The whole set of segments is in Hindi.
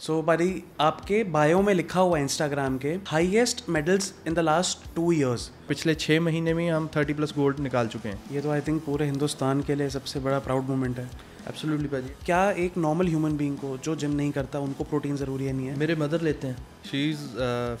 सो so, भाई आपके बायो में लिखा हुआ इंस्टाग्राम के highest medals in the last two years पिछले छः महीने में हम थर्टी प्लस गोल्ड निकाल चुके हैं ये तो आई थिंक पूरे हिंदुस्तान के लिए सबसे बड़ा प्राउड मोमेंट है एब्सोल्युटली भाजी क्या एक नॉर्मल ह्यूमन बीइंग को जो जिम नहीं करता उनको प्रोटीन ज़रूरी है नहीं है मेरे मदर लेते हैं शी इज़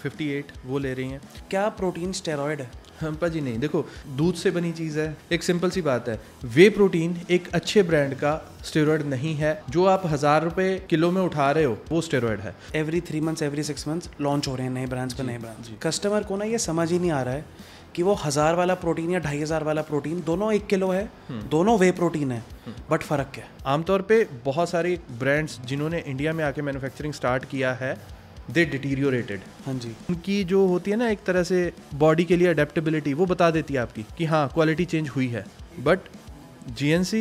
फिफ्टी एट वो ले रही हैं क्या प्रोटीन स्टेरॉयड है हम्पा जी नहीं देखो दूध से बनी चीज़ है एक सिंपल सी बात है वे प्रोटीन एक अच्छे ब्रांड का स्टेरॉयड नहीं है जो आप हज़ार रुपए किलो में उठा रहे हो वो स्टेरॉयड है every three months every six months launch हो रहे हैं नए ब्रांड्स पर नए ब्रांड्स कस्टमर को ना ये समझ ही नहीं आ रहा है कि वो हज़ार वाला प्रोटीन या ढाई हज़ार वाला प्रोटीन दोनों एक किलो है हम्म। दोनों वे प्रोटीन है बट हम्म। फ़र्क क्या है आमतौर पे बहुत सारे ब्रांड्स जिन्होंने इंडिया में आके मैन्युफैक्चरिंग स्टार्ट किया है दे डिटीरियोरेटेड हाँ जी उनकी जो होती है ना एक तरह से बॉडी के लिए अडेप्टेबिलिटी वो बता देती है आपकी कि हाँ क्वालिटी चेंज हुई है but G N C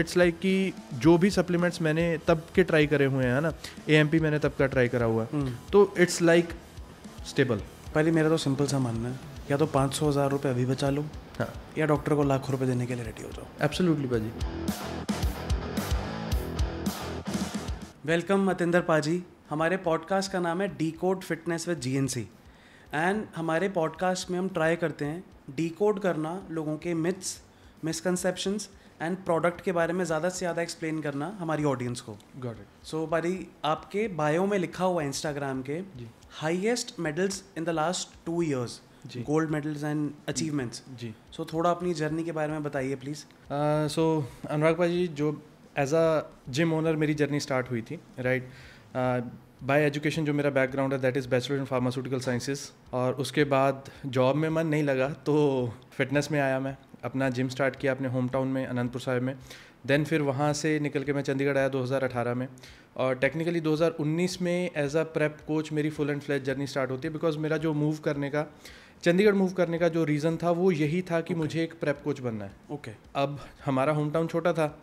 it's like कि जो भी सप्लीमेंट्स मैंने तब के ट्राई करे हुए हैं ना ए एम पी मैंने तब का ट्राई करा हुआ है हम्म। तो इट्स लाइक स्टेबल पहले मेरा तो सिंपल सा मानना है या तो पाँच सौ हज़ार रुपये अभी बचा लो हाँ या डॉक्टर को लाखों रुपये देने के लिए रेडी हो जाओ एब्सोल्युटली पाजी वेलकम अतेंद्र पाजी हमारे पॉडकास्ट का नाम है decode fitness with G N C and हमारे पॉडकास्ट में हम ट्राई करते हैं डी कोड करना लोगों के मिथ्स मिसकनसेप्शंस एंड प्रोडक्ट के बारे में ज़्यादा से ज़्यादा एक्सप्लेन करना हमारी ऑडियंस को गॉट इट सो बारी आपके बायो में लिखा हुआ इंस्टाग्राम के highest medals in the last two years gold medals and achievements जी सो so, थोड़ा अपनी जर्नी के बारे में बताइए प्लीज़ सो uh, अनुराग भाई जी जो एज अ जिम ओनर मेरी जर्नी स्टार्ट हुई थी राइट बाय एजुकेशन जो मेरा बैकग्राउंड है that is bachelor in pharmaceutical sciences और उसके बाद जॉब में मन नहीं लगा तो फिटनेस में आया मैं अपना जिम स्टार्ट किया अपने होम टाउन में अनंतपुर साहिब में देन फिर वहाँ से निकल के मैं चंडीगढ़ आया 2018 में और टेक्निकली 2019 में एज अ प्रेप कोच मेरी full and flash journey start होती है बिकॉज मेरा जो मूव करने का चंडीगढ़ मूव करने का जो रीज़न था वो यही था कि okay. मुझे एक प्रेप कोच बनना है ओके okay. अब हमारा होम टाउन छोटा था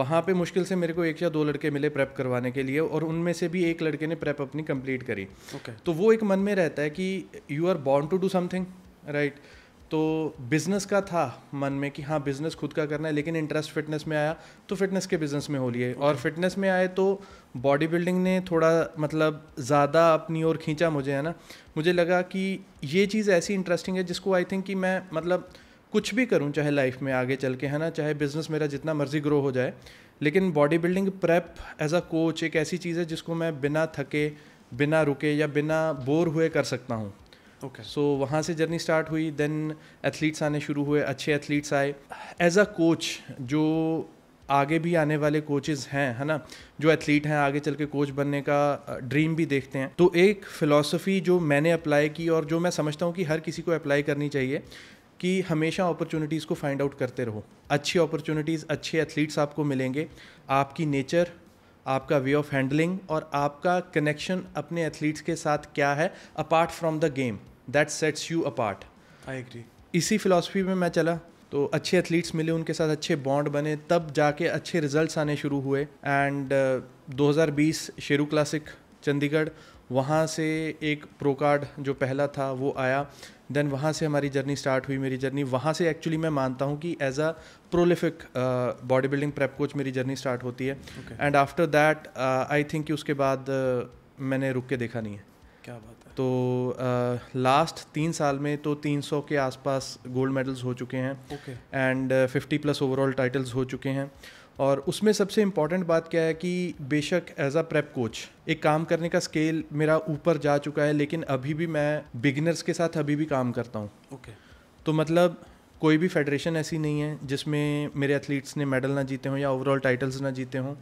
वहाँ पे मुश्किल से मेरे को एक या दो लड़के मिले प्रेप करवाने के लिए और उनमें से भी एक लड़के ने प्रेप अपनी कंप्लीट करी okay. तो वो एक मन में रहता है कि you are born to do something right तो बिज़नेस का था मन में कि हाँ बिज़नेस खुद का करना है लेकिन इंटरेस्ट फिटनेस में आया तो फिटनेस के बिज़नेस में हो लिए और फिटनेस में आए तो बॉडी बिल्डिंग ने थोड़ा मतलब ज़्यादा अपनी ओर खींचा मुझे है ना मुझे लगा कि ये चीज़ ऐसी इंटरेस्टिंग है जिसको आई थिंक कि मैं मतलब कुछ भी करूँ चाहे लाइफ में आगे चल के है ना चाहे बिज़नेस मेरा जितना मर्जी ग्रो हो जाए लेकिन body building prep as a coach एक ऐसी चीज़ है जिसको मैं बिना थके बिना रुके या बिना बोर हुए कर सकता हूँ ओके सो वहाँ से जर्नी स्टार्ट हुई देन एथलीट्स आने शुरू हुए अच्छे एथलीट्स आए एज अ कोच जो आगे भी आने वाले कोचेज हैं है ना जो एथलीट हैं आगे चल के कोच बनने का ड्रीम भी देखते हैं तो एक फ़िलासफ़ी जो मैंने अप्लाई की और जो मैं समझता हूँ कि हर किसी को अप्लाई करनी चाहिए कि हमेशा अपॉर्चुनिटीज़ को फाइंड आउट करते रहो अच्छी अपॉर्चुनिटीज़ अच्छे एथलीट्स आपको मिलेंगे आपकी नेचर आपका वे ऑफ हैंडलिंग और आपका कनेक्शन अपने एथलीट्स के साथ क्या है apart from the game that sets you apart I agree इसी फिलासफी में मैं चला तो अच्छे एथलीट्स मिले उनके साथ अच्छे बॉन्ड बने तब जाके अच्छे रिजल्ट्स आने शुरू हुए and uh, 2020 Sheru classic Chandigarh वहाँ से एक प्रो कार्ड जो पहला था वो आया देन वहाँ से हमारी जर्नी स्टार्ट हुई मेरी जर्नी वहाँ से एक्चुअली मैं मानता हूँ कि as a prolific body building prep coach मेरी जर्नी स्टार्ट होती है and after that I think कि उसके बाद uh, मैंने रुक के देखा नहीं है क्या बात है तो लास्ट uh, तीन साल में तो 300 के आसपास गोल्ड मेडल्स हो चुके हैं and fifty plus overall titles हो चुके हैं और उसमें सबसे इम्पॉर्टेंट बात क्या है कि बेशक एज अ प्रेप कोच एक काम करने का स्केल मेरा ऊपर जा चुका है लेकिन अभी भी मैं बिगिनर्स के साथ अभी भी काम करता हूँ ओके okay. तो मतलब कोई भी फेडरेशन ऐसी नहीं है जिसमें मेरे एथलीट्स ने मेडल ना जीते हों या ओवरऑल टाइटल्स ना जीते हों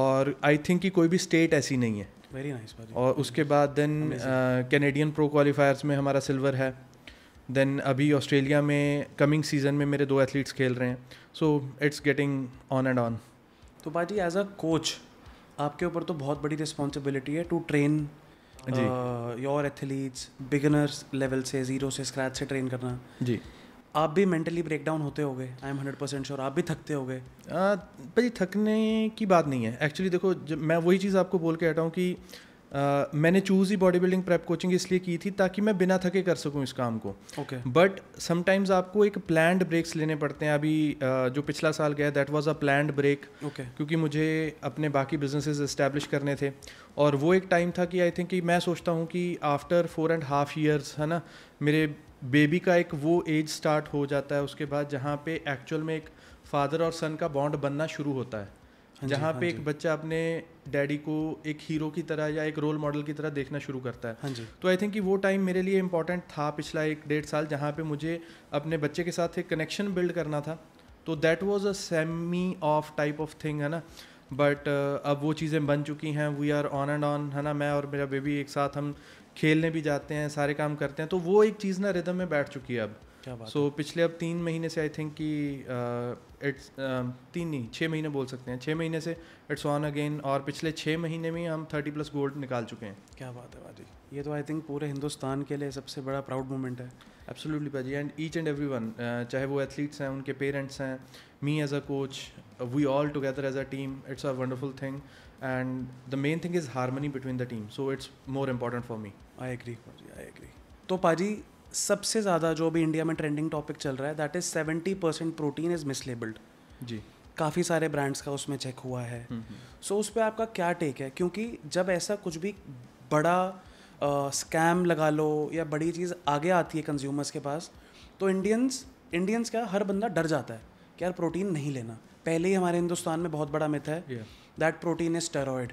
और आई थिंक कि कोई भी स्टेट ऐसी नहीं है वेरी नाइस nice, और उसके बाद देन कैनेडियन प्रो क्वालिफायर्स में हमारा सिल्वर है देन अभी ऑस्ट्रेलिया में कमिंग सीजन में मेरे दो एथलीट्स खेल रहे हैं so it's getting on and on तो भाजी एज अ कोच आपके ऊपर तो बहुत बड़ी रिस्पॉन्सिबिलिटी है to train your athletes beginners level से जीरो से स्क्रैच से ट्रेन करना जी आप भी मेंटली ब्रेक डाउन होते गए I am hundred percent sure आप भी थकते हो गए भाई थकने की बात नहीं है एक्चुअली देखो जब मैं वही चीज़ आपको बोल के आता हूँ कि uh, Uh, मैंने चूज़ ही बॉडी बिल्डिंग प्रेप कोचिंग इसलिए की थी ताकि मैं बिना थके कर सकूं इस काम को ओके बट समटाइम्स आपको एक प्लान्ड ब्रेक्स लेने पड़ते हैं अभी uh, जो पिछला साल गया that was a planned break okay क्योंकि मुझे अपने बाकी बिजनेसेस इस्टेब्लिश करने थे और वो एक टाइम था कि आई थिंक कि मैं सोचता हूँ कि after four and half years है ना मेरे बेबी का एक वो एज स्टार्ट हो जाता है उसके बाद जहाँ पे एक्चुअल में एक फादर और सन का बॉन्ड बनना शुरू होता है हाँ जहाँ हाँ पे एक बच्चा अपने डैडी को एक हीरो की तरह या एक रोल मॉडल की तरह देखना शुरू करता है हाँ जी तो आई थिंक कि वो टाइम मेरे लिए इंपॉर्टेंट था पिछला एक डेढ़ साल जहाँ पे मुझे अपने बच्चे के साथ एक कनेक्शन बिल्ड करना था तो that was a semi off type of thing है ना बट uh, अब वो चीज़ें बन चुकी हैं we are on and on है ना मैं और मेरा बेबी एक साथ हम खेलने भी जाते हैं सारे काम करते हैं तो वो एक चीज़ ना रिदम में बैठ चुकी है अब सो so, पिछले अब तीन महीने से आई थिंक कि इट्स uh, um, तीन नहीं छः महीने बोल सकते हैं छः महीने से इट्स ऑन अगेन और पिछले छः महीने में हम थर्टी प्लस गोल्ड निकाल चुके हैं क्या बात है भाजी ये तो आई थिंक पूरे हिंदुस्तान के लिए सबसे बड़ा प्राउड मोमेंट है एब्सोल्युटली भाजी and each and every one चाहे वो एथलीट्स हैं उनके पेरेंट्स हैं me as a coach we all together as a team it's a wonderful thing and the main thing is harmony between the team so it's more important for me I agree I agree तो पाजी सबसे ज़्यादा जो भी इंडिया में ट्रेंडिंग टॉपिक चल रहा है that is seventy percent protein is mislabelled जी काफ़ी सारे ब्रांड्स का उसमें चेक हुआ है सो हम्म, हम्म। so, उस पर आपका क्या टेक है क्योंकि जब ऐसा कुछ भी बड़ा स्कैम लगा लो या बड़ी चीज़ आगे आती है कंज्यूमर्स के पास तो इंडियंस इंडियंस का हर बंदा डर जाता है कि यार प्रोटीन नहीं लेना पहले ही हमारे हिंदुस्तान में बहुत बड़ा मिथ है that protein is steroid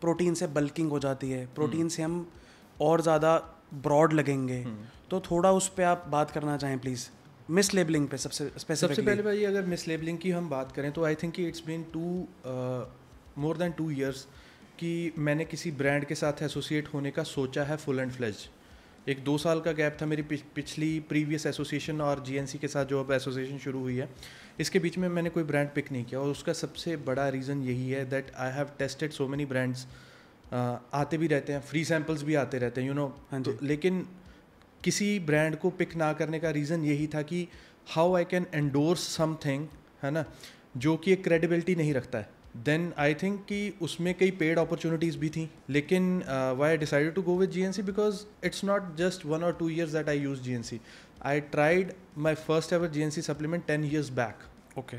protein से बल्किंग हो जाती है प्रोटीन हम्म। से हम और ज़्यादा ब्रॉड लगेंगे तो थोड़ा उस पर आप बात करना चाहें प्लीज़ मिस लेबलिंग पे सबसे सबसे पहले भाई अगर मिस लेबलिंग की हम बात करें तो I think it's been two more than two years कि मैंने किसी ब्रांड के साथ एसोसिएट होने का सोचा है फुल एंड फ्लैज एक दो साल का गैप था मेरी पिछ, पिछली प्रीवियस एसोसिएशन और जीएनसी के साथ जो अब एसोसिएशन शुरू हुई है इसके बीच में मैंने कोई ब्रांड पिक नहीं किया और उसका सबसे बड़ा रीज़न यही है that I have tested so many brands आते भी रहते हैं फ्री सैम्पल्स भी आते रहते हैं यू you नो know, हाँ तो, लेकिन किसी ब्रांड को पिक ना करने का रीज़न यही था कि how I can endorse something है ना जो कि एक क्रेडिबिलिटी नहीं रखता है देन आई थिंक कि उसमें कई पेड अपॉर्चुनिटीज़ भी थी लेकिन why I decided to go with G N C because it's not just one और two years that I use G N C I tried my first ever G N C supplement ten years back okay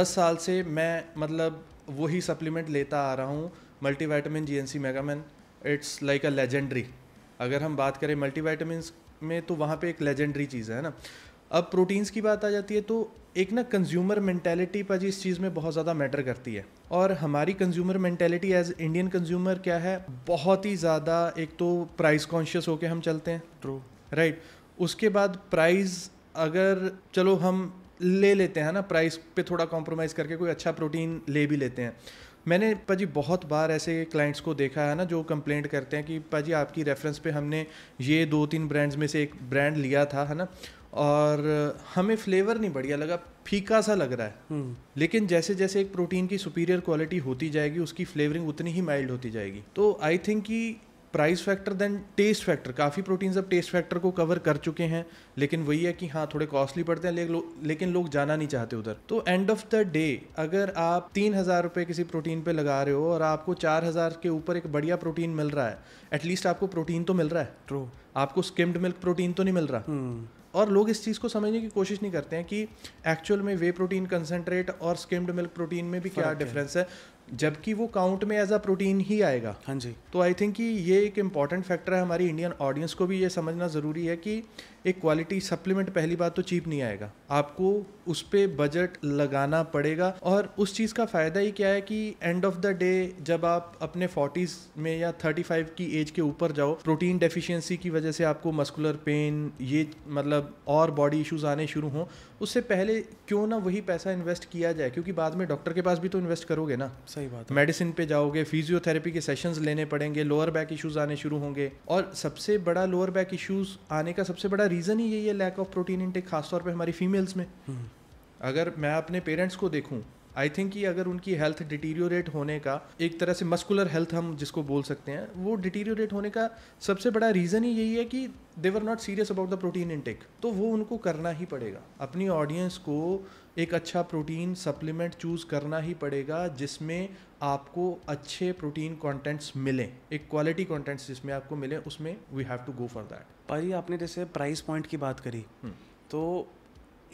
दस साल से मैं मतलब वही सप्लीमेंट लेता आ रहा हूँ multivitamin G N C Mega Men it's like a legendary अगर हम बात करें मल्टी वाइटामस में तो वहाँ पे एक लेजेंडरी चीज़ है ना अब प्रोटीन्स की बात आ जाती है तो एक ना कंज्यूमर मैंटेलिटी पर जी इस चीज़ में बहुत ज़्यादा मैटर करती है और हमारी consumer mentality as Indian consumer क्या है बहुत ही ज़्यादा एक तो प्राइस कॉन्शियस होके हम चलते हैं ट्रू राइट right. उसके बाद प्राइस अगर चलो हम ले लेते हैं ना प्राइस पे थोड़ा कॉम्प्रोमाइज़ करके कोई अच्छा प्रोटीन ले भी लेते हैं मैंने पाजी बहुत बार ऐसे क्लाइंट्स को देखा है ना जो कंप्लेंट करते हैं कि पाजी आपकी रेफरेंस पे हमने ये दो तीन ब्रांड्स में से एक ब्रांड लिया था है ना और हमें फ्लेवर नहीं बढ़िया लगा फीका सा लग रहा है हम्म। लेकिन जैसे जैसे एक प्रोटीन की सुपीरियर क्वालिटी होती जाएगी उसकी फ्लेवरिंग उतनी ही माइल्ड होती जाएगी तो आई थिंक कि price factor then taste factor काफ़ी प्रोटीन्स अब टेस्ट फैक्टर को कवर कर चुके हैं लेकिन वही है कि हाँ थोड़े कॉस्टली पड़ते हैं ले, लो, लेकिन लोग जाना नहीं चाहते उधर तो एंड ऑफ द डे अगर आप तीन हज़ार रुपये किसी प्रोटीन पे लगा रहे हो और आपको चार हज़ार के ऊपर एक बढ़िया प्रोटीन मिल रहा है एटलीस्ट आपको प्रोटीन तो मिल रहा है ट्रू आपको स्किम्ड मिल्क प्रोटीन तो नहीं मिल रहा hmm. और लोग इस चीज़ को समझने की कोशिश नहीं करते हैं कि एक्चुअल में वे प्रोटीन कंसनट्रेट और स्किम्ड मिल्क प्रोटीन में भी क्या डिफरेंस है जबकि वो काउंट में एज अ प्रोटीन ही आएगा हाँ जी तो आई थिंक कि ये एक इम्पॉर्टेंट फैक्टर है हमारी इंडियन ऑडियंस को भी ये समझना ज़रूरी है कि एक क्वालिटी सप्लीमेंट पहली बात तो चीप नहीं आएगा आपको उस पर बजट लगाना पड़ेगा और उस चीज़ का फ़ायदा ही क्या है कि एंड ऑफ द डे जब आप अपने फोर्टीज़ में या थर्टी फाइव की एज के ऊपर जाओ प्रोटीन डेफिशिएंसी की वजह से आपको मस्कुलर पेन ये मतलब और बॉडी इश्यूज़ आने शुरू हों उससे पहले क्यों ना वही पैसा इन्वेस्ट किया जाए क्योंकि बाद में डॉक्टर के पास भी तो इन्वेस्ट करोगे ना सही बात मेडिसिन पे जाओगे फिजियोथेरेपी के सेशंस लेने पड़ेंगे लोअर बैक इश्यूज़ आने शुरू होंगे और सबसे बड़ा लोअर बैक इश्यूज़ आने का सबसे बड़ा रीज़न ही यही है लैक ऑफ प्रोटीन इनटेक खासतौर पर हमारी फीमेल्स में हम्म। अगर मैं अपने पेरेंट्स को देखूँ आई थिंक कि अगर उनकी हेल्थ डिटीरियोरेट होने का एक तरह से मस्कुलर हेल्थ हम जिसको बोल सकते हैं वो डिटीरियोरेट होने का सबसे बड़ा रीज़न ही यही है कि they're not serious about the protein intake तो वो उनको करना ही पड़ेगा अपनी ऑडियंस को एक अच्छा प्रोटीन सप्लीमेंट चूज़ करना ही पड़ेगा जिसमें आपको अच्छे प्रोटीन कंटेंट्स मिलें एक क्वालिटी कंटेंट्स जिसमें आपको मिले उसमें we have to go for that भाई आपने जैसे प्राइस पॉइंट की बात करी हम्म। तो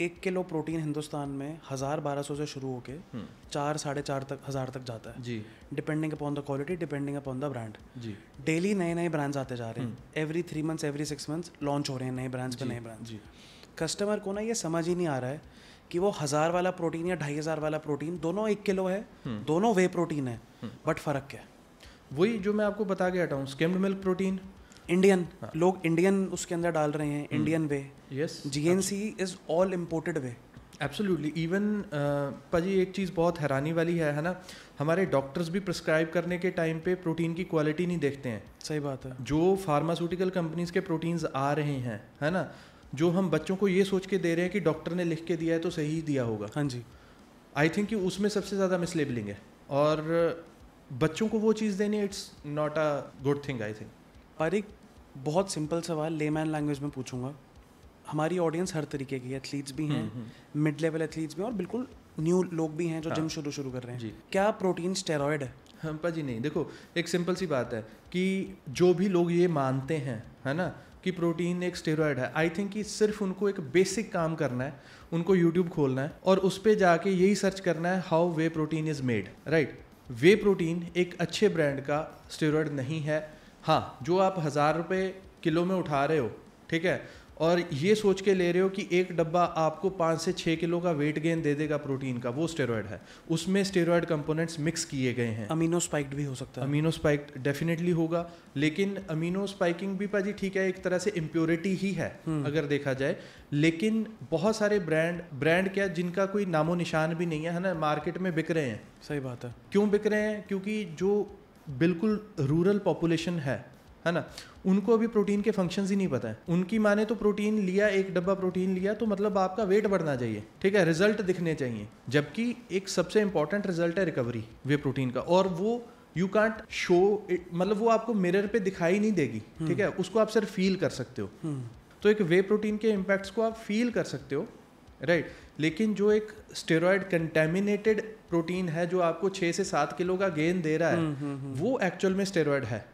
एक किलो प्रोटीन हिंदुस्तान में हज़ार बारह सौ से शुरू होकर हम्म। चार साढ़े चार तक हज़ार तक जाता है जी depending upon the quality depending upon the brand जी डेली नए नए ब्रांड्स आते जा रहे हैं every three months every six months launch हो रहे हैं नए ब्रांड्स पर नए ब्रांड्स जी कस्टमर को ना ये समझ ही नहीं आ रहा है कि वो हज़ार वाला प्रोटीन या ढाई हज़ार वाला प्रोटीन दोनों एक किलो है हम्म। दोनों वे प्रोटीन है बट हम्म। फ़र्क क्या है वही जो मैं आपको बता के हटाऊँ स्किम्ड मिल्क प्रोटीन इंडियन हाँ. लोग इंडियन उसके अंदर डाल रहे हैं Indian whey yes G N C is all imported whey absolutely even पाजी एक चीज़ बहुत हैरानी वाली है है ना हमारे डॉक्टर्स भी प्रिस्क्राइब करने के टाइम पे प्रोटीन की क्वालिटी नहीं देखते हैं सही बात है जो फार्मास्यूटिकल कंपनीज के प्रोटीन्स आ रहे हैं है ना जो हम बच्चों को ये सोच के दे रहे हैं कि डॉक्टर ने लिख के दिया है तो सही दिया होगा हाँ जी आई थिंक उसमें सबसे ज़्यादा मिसलेबलिंग है और बच्चों को वो चीज़ देनी it's not a good thing I think पर एक बहुत सिंपल सवाल लेमैन लैंग्वेज में पूछूंगा हमारी ऑडियंस हर तरीके की एथलीट्स भी हैं मिड लेवल एथलीट्स भी और बिल्कुल न्यू लोग भी हैं जो जिम हाँ। शुरू शुरू कर रहे हैं क्या प्रोटीन स्टेरॉयड है हम जी नहीं देखो एक सिंपल सी बात है कि जो भी लोग ये मानते हैं है ना कि प्रोटीन एक स्टेरॉयड है आई थिंक कि सिर्फ उनको एक बेसिक काम करना है उनको यूट्यूब खोलना है और उस पर जाके यही सर्च करना है how whey protein is made right whey protein एक अच्छे ब्रांड का स्टेरॉयड नहीं है हाँ जो आप हज़ार रुपये किलो में उठा रहे हो ठीक है और ये सोच के ले रहे हो कि एक डब्बा आपको पाँच से छः किलो का वेट गेन दे देगा प्रोटीन का वो स्टेरॉयड है उसमें स्टेरॉयड कंपोनेंट्स मिक्स किए गए हैं अमीनो स्पाइक्ड भी हो सकता है अमीनो स्पाइक्ड डेफिनेटली होगा लेकिन अमीनो स्पाइकिंग भी पाजी ठीक है एक तरह से इम्प्योरिटी ही है हम्म। अगर देखा जाए लेकिन बहुत सारे ब्रांड ब्रांड क्या जिनका कोई नामो निशान भी नहीं है ना मार्केट में बिक रहे हैं सही बात है क्यों बिक रहे हैं क्योंकि जो बिल्कुल रूरल पॉपुलेशन है है ना उनको अभी प्रोटीन के फंक्शंस ही नहीं पता है उनकी माने तो प्रोटीन लिया एक डब्बा प्रोटीन लिया तो मतलब आपका वेट बढ़ना चाहिए ठीक है रिजल्ट दिखने चाहिए जबकि एक सबसे इंपॉर्टेंट रिजल्ट है रिकवरी वे प्रोटीन का और वो यू कांट शो मतलब वो आपको मिरर पे दिखाई नहीं देगी हम्म। ठीक है उसको आप सिर्फ फील कर सकते हो हम्म। तो एक वे प्रोटीन के इम्पैक्ट्स को आप फील कर सकते हो राइट लेकिन जो एक स्टेरॉयड कंटेमिनेटेड प्रोटीन है जो आपको छः से सात किलो का गेन दे रहा है हम्म, हम्म, हम्म। वो एक्चुअल में स्टेरॉयड है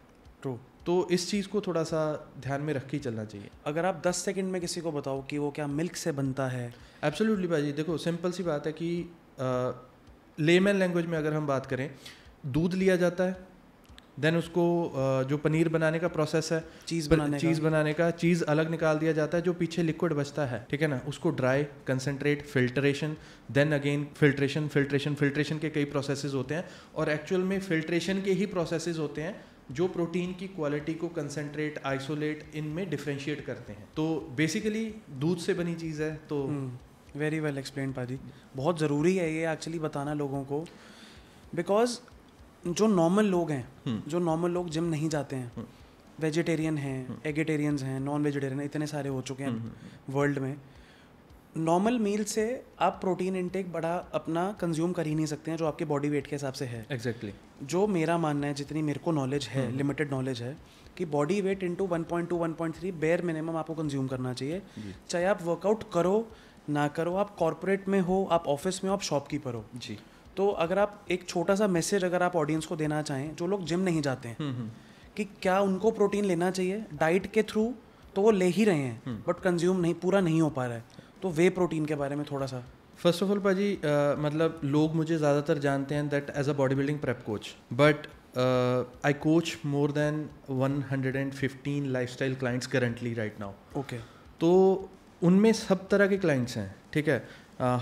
ट्रू तो इस चीज़ को थोड़ा सा ध्यान में रख के चलना चाहिए अगर आप 10 सेकंड में किसी को बताओ कि वो क्या मिल्क से बनता है एब्सोल्युटली भाजी देखो सिंपल सी बात है कि लेमैन लैंग्वेज में अगर हम बात करें दूध लिया जाता है देन उसको जो पनीर बनाने का प्रोसेस है चीज़ बनाने चीज़ बनाने का चीज़ अलग निकाल दिया जाता है जो पीछे लिक्विड बचता है ठीक है ना उसको dry concentrate filtration then again filtration filtration filtration के कई प्रोसेसेस होते हैं और एक्चुअल में फिल्ट्रेशन के ही प्रोसेसेस होते हैं जो प्रोटीन की क्वालिटी को कंसनट्रेट आइसोलेट इनमें डिफ्रेंशिएट करते हैं तो बेसिकली दूध से बनी चीज़ है तो वेरी वेल एक्सप्लेन पाजी बहुत ज़रूरी है ये एक्चुअली बताना लोगों को बिकॉज जो नॉर्मल लोग हैं हम्म। जो नॉर्मल लोग जिम नहीं जाते हैं वेजिटेरियन हम्म। हैं एगेटेरियंस हम्म। हैं नॉन वेजिटेरियन इतने सारे हो चुके हैं वर्ल्ड में नॉर्मल मील से आप प्रोटीन इनटेक बड़ा अपना कंज्यूम कर ही नहीं सकते हैं जो आपके बॉडी वेट के हिसाब से है एग्जैक्टली exactly. जो मेरा मानना है जितनी मेरे को नॉलेज है लिमिटेड नॉलेज है कि body weight into one point two one point three bare minimum आपको कंज्यूम करना चाहिए चाहे आप वर्कआउट करो ना करो आप कॉरपोरेट में हो आप ऑफिस में हो आप शॉपकीपर हो जी तो अगर आप एक छोटा सा मैसेज अगर आप ऑडियंस को देना चाहें जो लोग जिम नहीं जाते हैं हम्म, हम्म। कि क्या उनको प्रोटीन लेना चाहिए डाइट के थ्रू तो वो ले ही रहे हैं बट कंज्यूम हम्म। नहीं पूरा नहीं हो पा रहा है तो वे प्रोटीन के बारे में थोड़ा सा फर्स्ट ऑफ ऑल भाजी मतलब लोग मुझे ज़्यादातर जानते हैं that as a body building prep coach but I coach more than one hundred and fifteen life style clients currently right now okay तो उनमें सब तरह के क्लाइंट्स हैं ठीक है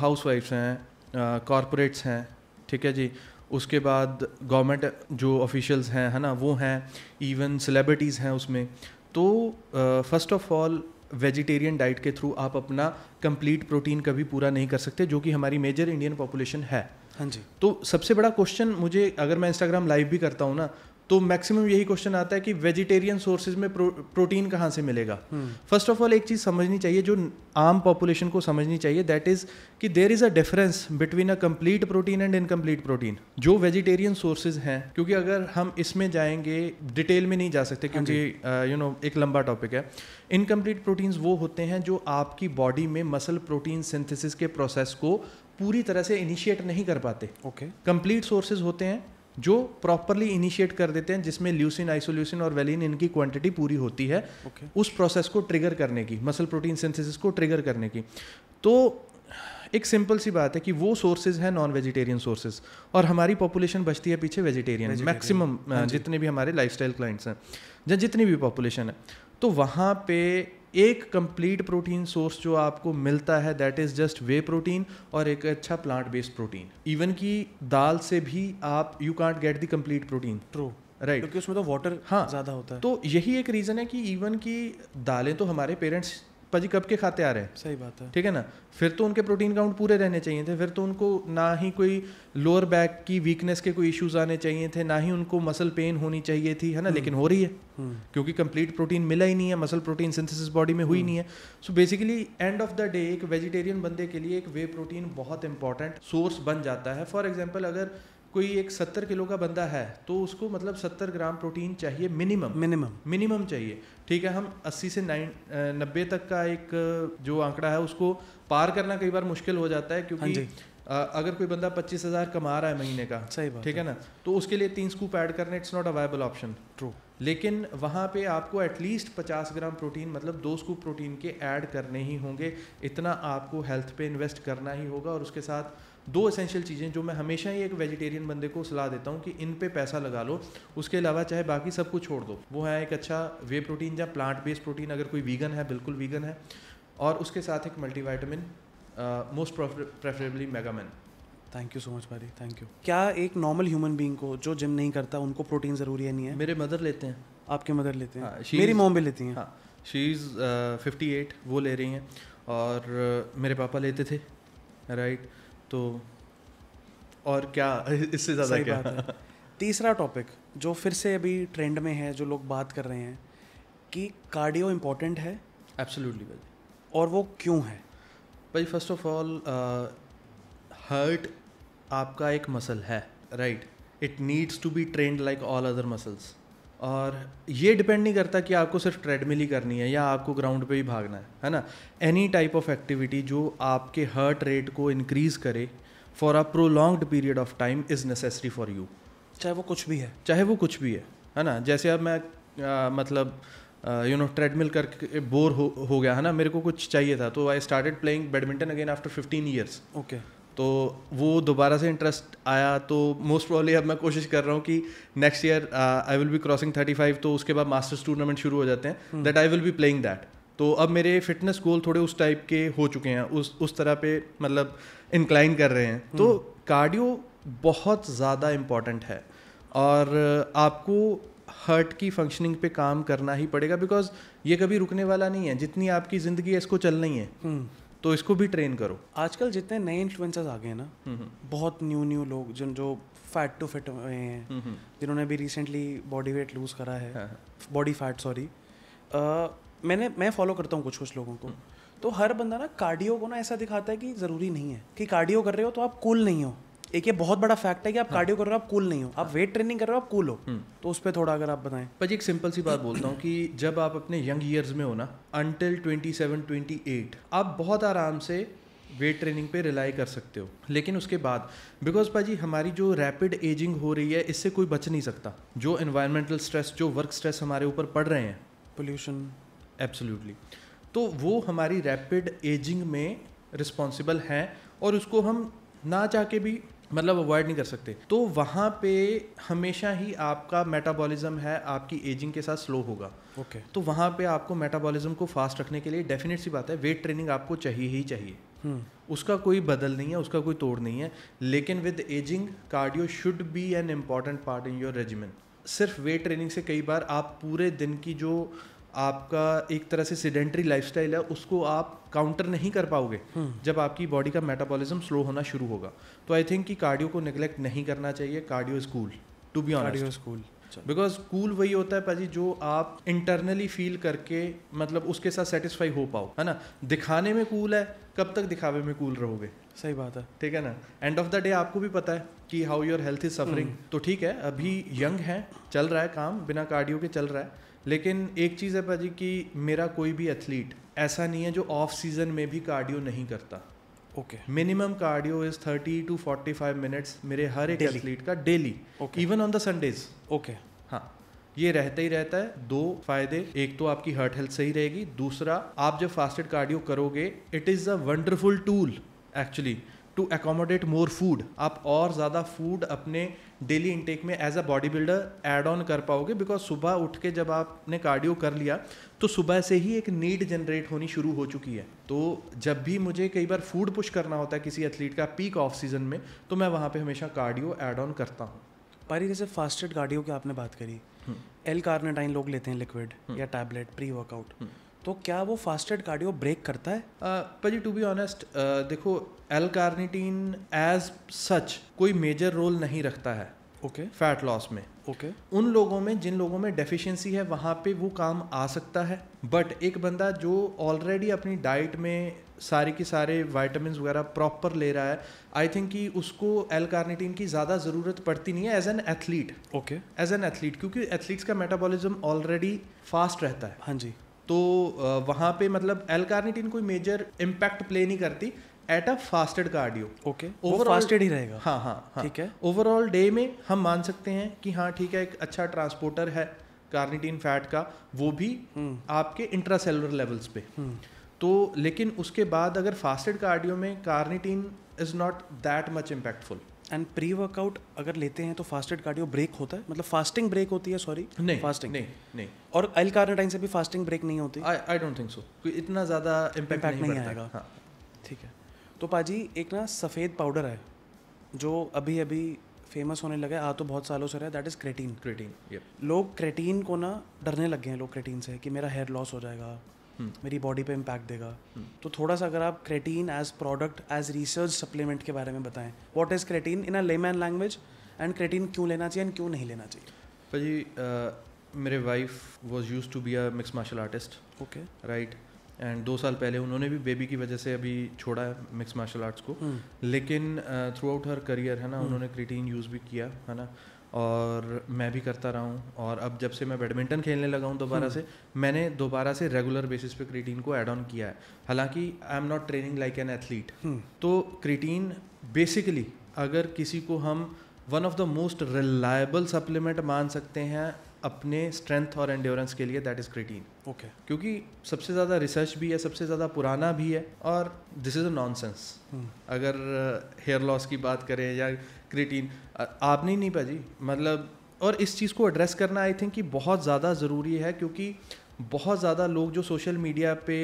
हाउस uh, वाइफ्स हैं कॉरपोरेट्स uh, हैं ठीक है जी उसके बाद गवर्नमेंट जो ऑफिशियल्स हैं है ना वो हैं इवन सेलिब्रिटीज़ हैं उसमें तो first of all vegetarian diet के थ्रू आप अपना कंप्लीट प्रोटीन कभी पूरा नहीं कर सकते जो कि हमारी मेजर इंडियन पॉपुलेशन है हाँ जी तो सबसे बड़ा क्वेश्चन मुझे अगर मैं इंस्टाग्राम लाइव भी करता हूँ ना तो मैक्सिमम यही क्वेश्चन आता है कि वेजिटेरियन सोर्सेज में प्रो, प्रोटीन कहाँ से मिलेगा फर्स्ट ऑफ ऑल एक चीज़ समझनी चाहिए जो आम पॉपुलेशन को समझनी चाहिए दैट इज़ कि there is a difference between a complete protein and incomplete protein जो वेजिटेरियन सोर्सेज हैं क्योंकि अगर हम इसमें जाएंगे डिटेल में नहीं जा सकते क्योंकि यू हाँ नो एक लंबा टॉपिक है इनकम्प्लीट प्रोटीन्स वो होते हैं जो आपकी बॉडी में मसल प्रोटीन सिंथेसिस के प्रोसेस को पूरी तरह से इनिशिएट नहीं कर पाते ओके कंप्लीट सोर्सेज होते हैं जो प्रॉपरली इनिशिएट कर देते हैं जिसमें ल्यूसिन आइसोल्यूसिन और वेलिन इनकी क्वांटिटी पूरी होती है okay. उस प्रोसेस को ट्रिगर करने की मसल प्रोटीन सिंथेसिस को ट्रिगर करने की तो एक सिंपल सी बात है कि वो सोर्सेज हैं नॉन वेजिटेरियन सोर्सेज और हमारी पॉपुलेशन बचती है पीछे वेजिटेरियन हाँ मैक्सिमम जितने भी हमारे लाइफस्टाइल क्लाइंट्स हैं या जितनी भी पॉपुलेशन है तो वहाँ पे एक कंप्लीट प्रोटीन सोर्स जो आपको मिलता है that is just whey protein और एक अच्छा प्लांट बेस्ड प्रोटीन इवन की दाल से भी आप you can't get the complete protein true right क्योंकि उसमें तो वाटर हाँ ज़्यादा होता है तो यही एक रीज़न है कि इवन की दालें तो हमारे पेरेंट्स पाजी कब के खाते आ रहे हैं सही बात है ठीक है ना फिर तो उनके प्रोटीन काउंट पूरे रहने चाहिए थे फिर तो उनको ना ही कोई लोअर बैक की वीकनेस के कोई इश्यूज आने चाहिए थे ना ही उनको मसल पेन होनी चाहिए थी है ना हम्म। लेकिन हो रही है हम्म। क्योंकि कंप्लीट प्रोटीन मिला ही नहीं है मसल प्रोटीन सिंथेसिस बॉडी में हुई हम्म। नहीं है so basically end of the day एक वेजिटेरियन बंदे के लिए एक वे प्रोटीन बहुत इंपॉर्टेंट सोर्स बन जाता है फॉर एग्जाम्पल अगर कोई एक सत्तर किलो का बंदा है तो उसको मतलब सत्तर ग्राम प्रोटीन चाहिए मिनिमम मिनिमम मिनिमम चाहिए ठीक है हम अस्सी से नाइन नब्बे तक का एक जो आंकड़ा है उसको पार करना कई बार मुश्किल हो जाता है क्योंकि हाँ अगर कोई बंदा पच्चीस हजार कमा रहा है महीने का सही बात ठीक है ना तो उसके लिए तीन स्कूप ऐड करना it's not available option true लेकिन वहाँ पे आपको एटलीस्ट 50 ग्राम प्रोटीन मतलब दो स्कूप प्रोटीन के ऐड करने ही होंगे इतना आपको हेल्थ पे इन्वेस्ट करना ही होगा और उसके साथ दो असेंशियल चीज़ें जो मैं हमेशा ही एक वेजिटेरियन बंदे को सलाह देता हूँ कि इन पे पैसा लगा लो उसके अलावा चाहे बाकी सब कुछ छोड़ दो वो है एक अच्छा वे प्रोटीन या प्लांट बेस्ड प्रोटीन अगर कोई वीगन है बिल्कुल वीगन है और उसके साथ एक multivitamin most preferably Megaman thank you so much भाई थैंक यू क्या एक नॉर्मल ह्यूमन बीइंग को जो जिम नहीं करता उनको प्रोटीन ज़रूरी है नहीं है मेरे मदर लेते हैं आपके मदर लेते हैं हाँ, मेरी मोम भी लेती हैं हाँ शी इज़ फिफ्टी एट वो ले रही हैं और uh, मेरे पापा लेते थे राइट right? तो और क्या इससे ज़्यादा क्या है। तीसरा टॉपिक जो फिर से अभी ट्रेंड में है जो लोग बात कर रहे हैं कि कार्डियो इम्पोर्टेंट है एब्सोल्युटली भाई और वो क्यों है भाई फर्स्ट ऑफ ऑल हर्ट आपका एक मसल है right it needs to be trained like all other muscles और ये डिपेंड नहीं करता कि आपको सिर्फ ट्रेडमिल ही करनी है या आपको ग्राउंड पे ही भागना है है ना एनी टाइप ऑफ एक्टिविटी जो आपके हार्ट रेट को इनक्रीज़ करे for a prolonged period of time is necessary for you चाहे वो कुछ भी है चाहे वो कुछ भी है है ना जैसे अब मैं आ, मतलब यू नो ट्रेडमिल करके बोर हो हो गया है ना मेरे को कुछ चाहिए था तो I started playing badminton again after fifteen years okay तो वो दोबारा से इंटरेस्ट आया तो मोस्ट प्रॉब्ली अब मैं कोशिश कर रहा हूँ कि next year I will be crossing thirty five तो उसके बाद मास्टर्स टूर्नामेंट शुरू हो जाते हैं that I will be playing that तो अब मेरे फिटनेस गोल थोड़े उस टाइप के हो चुके हैं उस उस तरह पे मतलब इंक्लाइन कर रहे हैं तो कार्डियो हम्म। बहुत ज़्यादा इम्पॉर्टेंट है और आपको हर्ट की फंक्शनिंग पे काम करना ही पड़ेगा बिकॉज ये कभी रुकने वाला नहीं है जितनी आपकी ज़िंदगी है इसको चल नहीं है हम्म। तो इसको भी ट्रेन करो आजकल जितने नए इन्फ्लुएंसर्स आ गए हैं ना हम्म, हम्म। बहुत न्यू न्यू लोग जिन जो फैट टू फिट हुए हैं हम्म, जिन्होंने अभी रिसेंटली बॉडी वेट लूज करा है बॉडी फैट सॉरी मैंने मैं फॉलो करता हूँ कुछ कुछ लोगों को तो हर बंदा ना कार्डियो को ना ऐसा दिखाता है कि ज़रूरी नहीं है कि कार्डियो कर रहे हो तो आप कूल नहीं हो एक ये बहुत बड़ा फैक्ट है कि आप हाँ। कार्डियो कर रहे हो आप कूल नहीं हो आप वेट हाँ। ट्रेनिंग कर रहे हो आप कूल हो हम्म। तो उस पर थोड़ा अगर आप बताएं पर एक सिंपल सी बात बोलता हूँ कि जब आप अपने यंग ईयर्स में हो ना until twenty seven twenty eight आप बहुत आराम से वेट ट्रेनिंग पे रिलाई कर सकते हो लेकिन उसके बाद बिकॉज भाजी हमारी जो रैपिड एजिंग हो रही है इससे कोई बच नहीं सकता जो इन्वायरमेंटल स्ट्रेस जो वर्क स्ट्रेस हमारे ऊपर पड़ रहे हैं पोल्यूशन एब्सोल्युटली तो वो हमारी रैपिड एजिंग में रिस्पॉन्सिबल हैं और उसको हम ना चाह के भी मतलब अवॉइड नहीं कर सकते तो वहाँ पे हमेशा ही आपका मेटाबॉलिज्म है आपकी एजिंग के साथ स्लो होगा ओके okay. तो वहाँ पे आपको मेटाबॉलिज्म को फास्ट रखने के लिए डेफिनेट सी बात है वेट ट्रेनिंग आपको चाहिए ही चाहिए hmm. उसका कोई बदल नहीं है उसका कोई तोड़ नहीं है लेकिन with aging cardio should be an important part in your regiment सिर्फ वेट ट्रेनिंग से कई बार आप पूरे दिन की जो आपका एक तरह से सिडेंट्री लाइफ है उसको आप काउंटर नहीं कर पाओगे हम्म। जब आपकी बॉडी का मेटाबॉलिज्म स्लो होना शुरू होगा तो आई थिंक कि कार्डियो को निगलेक्ट नहीं करना चाहिए cardio is cool to be cardio school because cool वही होता है पाजी जो आप इंटरनली फील करके मतलब उसके साथ सेटिस्फाई हो पाओ है ना दिखाने में कूल है कब तक दिखावे में कूल रहोगे सही बात है ठीक है ना एंड ऑफ द डे आपको भी पता है कि how your health is suffering तो ठीक है अभी यंग है चल रहा है काम बिना कार्डियो के चल रहा है लेकिन एक चीज़ है भाजी कि मेरा कोई भी एथलीट ऐसा नहीं है जो ऑफ सीजन में भी कार्डियो नहीं करता okay minimum cardio is thirty to forty five minutes मेरे हर एक एथलीट का daily even on the Sundays okay हाँ ये रहता ही रहता है दो फायदे एक तो आपकी हार्ट हेल्थ सही रहेगी दूसरा आप जब फास्टेड कार्डियो करोगे it is a wonderful tool actually to accommodate more food आप और ज़्यादा फूड अपने डेली इनटेक में as a body builder add on कर पाओगे बिकॉज सुबह उठ के जब आपने कार्डियो कर लिया तो सुबह से ही एक नीड जनरेट होनी शुरू हो चुकी है तो जब भी मुझे कई बार फूड पुश करना होता है किसी एथलीट का पीक ऑफ सीजन में तो मैं वहाँ पर हमेशा कार्डियो एड ऑन करता हूँ पारी जैसे फास्टेड कार्डियो की आपने बात करी एल हम्म। कार्नेटाइन लोग लेते हैं लिक्विड हम्म। या टैबलेट प्री वर्कआउट तो क्या वो फास्टेड कार्डियो ब्रेक करता है भाजी टू बी ऑनेस्ट देखो एल कार्निटीन एज सच कोई मेजर रोल नहीं रखता है ओके फैट लॉस में ओके okay. उन लोगों में जिन लोगों में डेफिशिएंसी है वहाँ पे वो काम आ सकता है बट एक बंदा जो ऑलरेडी अपनी डाइट में सारे के सारे वाइटामिन वगैरह प्रॉपर ले रहा है आई थिंक कि उसको एल कार्निटीन की ज़्यादा ज़रूरत पड़ती नहीं है as an athlete okay as an athlete क्योंकि एथलीट्स का मेटाबॉलिज्म ऑलरेडी फास्ट रहता है हाँ जी तो वहाँ पे मतलब एल कार्निटिन कोई मेजर इम्पैक्ट प्ले नहीं करती at a fasted cardio okay over fasted ही रहेगा हाँ हाँ हाँ ठीक है ओवरऑल डे में हम मान सकते हैं कि हाँ ठीक है एक अच्छा ट्रांसपोर्टर है कार्निटिन फैट का वो भी हम्म। आपके इंट्रासेलुलर लेवल्स पे हम्म। तो लेकिन उसके बाद अगर फास्टेड कार्डियो में carnitine is not that much impactful and pre workout अगर लेते हैं तो फास्टेड कार्डियो ब्रेक होता है मतलब फास्टिंग ब्रेक होती है सॉरी नहीं फास्टिंग नहीं नहीं और अल कार्नाटाइन से भी फास्टिंग ब्रेक नहीं होती आई डोंट थिंक सो इतना ज़्यादा इम्पैक्ट नहीं, नहीं आएगा हाँ. ठीक है तो पाजी एक ना सफ़ेद पाउडर है जो अभी अभी फेमस होने लगा है आ तो बहुत सालों से रहा है दैट इज़ क्रेटीन क्रेटीन लोग क्रेटीन को ना डरने लग गए हैं लोग क्रेटीन से कि मेरा हेयर लॉस हो जाएगा मेरी बॉडी पे इम्पैक्ट देगा हम्म। तो थोड़ा सा अगर आप creatine as product as research supplement के बारे में बताएं what is creatine in a layman language and creatine क्यों लेना चाहिए एंड क्यों नहीं लेना चाहिए भाजी मेरे wife was use to be a mix martial artist okay right and दो साल पहले उन्होंने भी बेबी की वजह से अभी छोड़ा है मिक्स मार्शल आर्ट्स को हम्म। लेकिन थ्रू आउट हर करियर है ना हम्म। उन्होंने क्रिटीन यूज़ भी किया है ना और मैं भी करता रहा हूँ और अब जब से मैं बैडमिंटन खेलने लगा हूँ दोबारा हम्म। से मैंने दोबारा से रेगुलर बेसिस पे क्रिटीन को एड ऑन किया है हालांकि I am not training like an athlete तो क्रिटीन बेसिकली अगर किसी को हम one of the most reliable supplement मान सकते हैं अपने स्ट्रेंथ और एंडोरेंस के लिए दैट इज़ क्रिटीन ओके क्योंकि सबसे ज़्यादा रिसर्च भी है सबसे ज़्यादा पुराना भी है और दिस इज़ अ नॉनसेंस अगर हेयर uh, लॉस की बात करें या क्रिटीन आपने ही नहीं पाजी मतलब और इस चीज़ को एड्रेस करना आई थिंक कि बहुत ज़्यादा ज़रूरी है क्योंकि बहुत ज़्यादा लोग जो सोशल मीडिया पे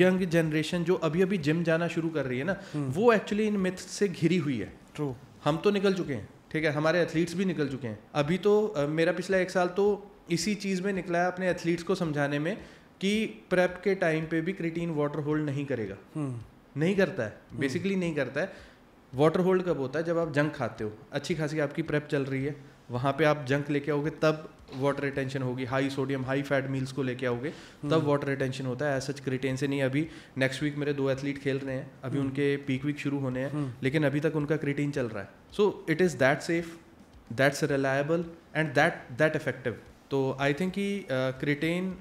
यंग जनरेशन जो अभी अभी जिम जाना शुरू कर रही है ना hmm. वो एक्चुअली इन मिथ से घिरी हुई है ट्रू हम तो निकल चुके हैं ठीक है हमारे एथलीट्स भी निकल चुके हैं अभी तो मेरा पिछला एक साल तो इसी चीज़ में निकला है अपने एथलीट्स को समझाने में कि प्रेप के टाइम पे भी क्रिटीन वाटर होल्ड नहीं करेगा हम्म। नहीं करता है बेसिकली हम्म। नहीं करता है वाटर होल्ड कब होता है जब आप जंक खाते हो अच्छी खासी आपकी प्रेप चल रही है वहाँ पे आप जंक लेके आओगे तब वाटर रिटेंशन होगी high sodium high fat meals को लेके आओगे तब वाटर रिटेंशन होता है ऐसा सच क्रिटेन से नहीं अभी नेक्स्ट वीक मेरे दो एथलीट खेल रहे हैं अभी हम्म। उनके पीक वीक शुरू होने हैं हम्म। लेकिन अभी तक उनका क्रिटेन चल रहा है so it is that safe that's reliable and that that effective तो आई थिंक कि क्रिटेन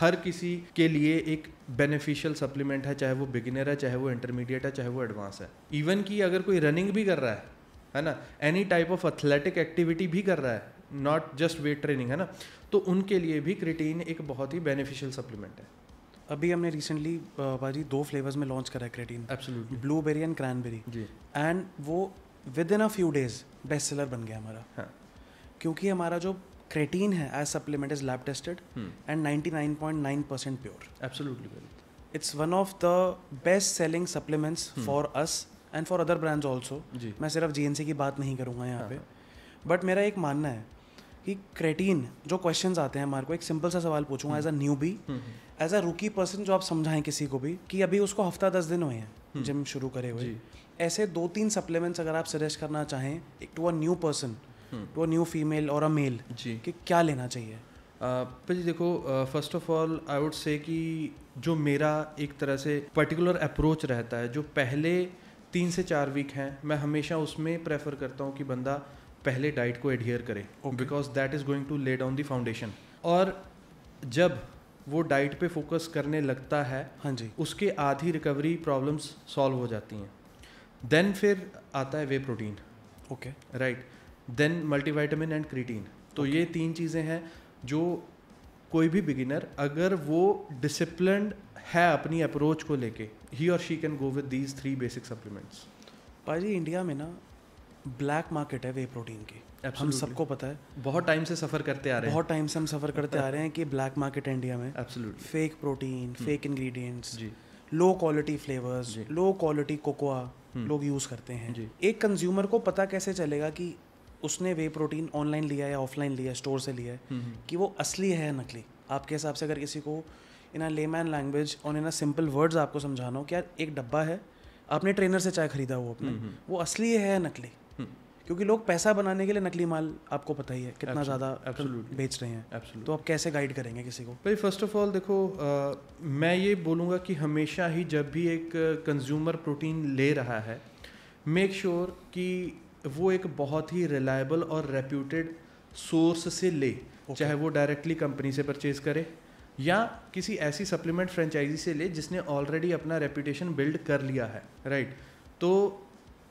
हर किसी के लिए एक बेनिफिशियल सप्लीमेंट है चाहे वो बिगिनर है चाहे वो इंटरमीडिएट है चाहे वो एडवांस है इवन कि अगर कोई रनिंग भी कर रहा है है ना any type of athletic activity भी कर रहा है नॉट जस्ट वेट ट्रेनिंग है ना तो उनके लिए भी क्रिटीन एक बहुत ही बेनिफिशियल सप्लीमेंट है अभी हमने रिसेंटली भाजी दो फ्लेवर्स में लॉन्च करा है creatine absolutely blueberry and cranberry जी एंड वो within a few days best seller बन गया हमारा हाँ. क्योंकि हमारा जो क्रेटीन है as supplement is lab tested and 99.9 percent pure absolutely it's one of the best selling supplements for us and for other brands also मैं सिर्फ जी की बात नहीं करूँगा यहाँ हाँ, पे बट हाँ। मेरा एक मानना है कि क्रेटीन जो क्वेश्चन आते हैं हमारे को एक सिंपल सा सवाल पूछूंगा as a newbie as a rookie person जो आप समझाएं किसी को भी कि अभी उसको हफ्ता दस दिन हुए हैं जिम शुरू करे हुए ऐसे दो तीन सप्लीमेंट्स अगर आप सजेस्ट करना चाहें एक to a new person to a new female और अ मेल कि क्या लेना चाहिए जी देखो first of all I would say कि जो मेरा एक तरह से पर्टिकुलर अप्रोच रहता है जो पहले तीन से चार वीक हैं मैं हमेशा उसमें प्रेफर करता हूँ कि बंदा पहले डाइट को एडहेयर करें because that is going to lay down the foundation और जब वो डाइट पे फोकस करने लगता है हाँ जी उसके आधी रिकवरी प्रॉब्लम्स सॉल्व हो जाती हैं देन फिर आता है whey protein okay right then multivitamin and creatine तो okay. ये तीन चीज़ें हैं जो कोई भी बिगिनर अगर वो डिसिप्लिन है अपनी अप्रोच को लेके ही और she can go with these three basic supplements भाई जी इंडिया में ना ब्लैक मार्केट है वे प्रोटीन की Absolutely. हम सबको पता है बहुत टाइम से सफ़र करते आ रहे हैं बहुत टाइम से हम सफ़र करते आ रहे हैं कि ब्लैक मार्केट इंडिया में absolutely fake protein fake ingredients जी low quality flavours low quality cocoa लोग यूज़ करते हैं जी. एक कंज्यूमर को पता कैसे चलेगा कि उसने वे प्रोटीन ऑनलाइन लिया है ऑफलाइन लिया स्टोर से लिया है हम्म, हम्म। कि वो असली है या नकली आपके हिसाब से अगर किसी को इन अ लेमैन लैंग्वेज और इन अ सिंपल वर्ड्स आपको समझाना हो क्या एक डब्बा है आपने ट्रेनर से चाय खरीदा वो अपने हम्म, वो असली है या नकली क्योंकि लोग पैसा बनाने के लिए नकली माल आपको पता ही है कितना ज़्यादा बेच रहे हैं तो आप कैसे गाइड करेंगे किसी को भाई फर्स्ट ऑफ ऑल देखो आ, मैं ये बोलूँगा कि हमेशा ही जब भी एक कंज्यूमर प्रोटीन ले रहा है मेक श्योर sure कि वो एक बहुत ही रिलायबल और रेप्यूटेड सोर्स से ले okay. चाहे वो डायरेक्टली कंपनी से परचेज करे या किसी ऐसी सप्लीमेंट फ्रेंचाइजी से ले जिसने ऑलरेडी अपना रेपूटेशन बिल्ड कर लिया है राइट right? तो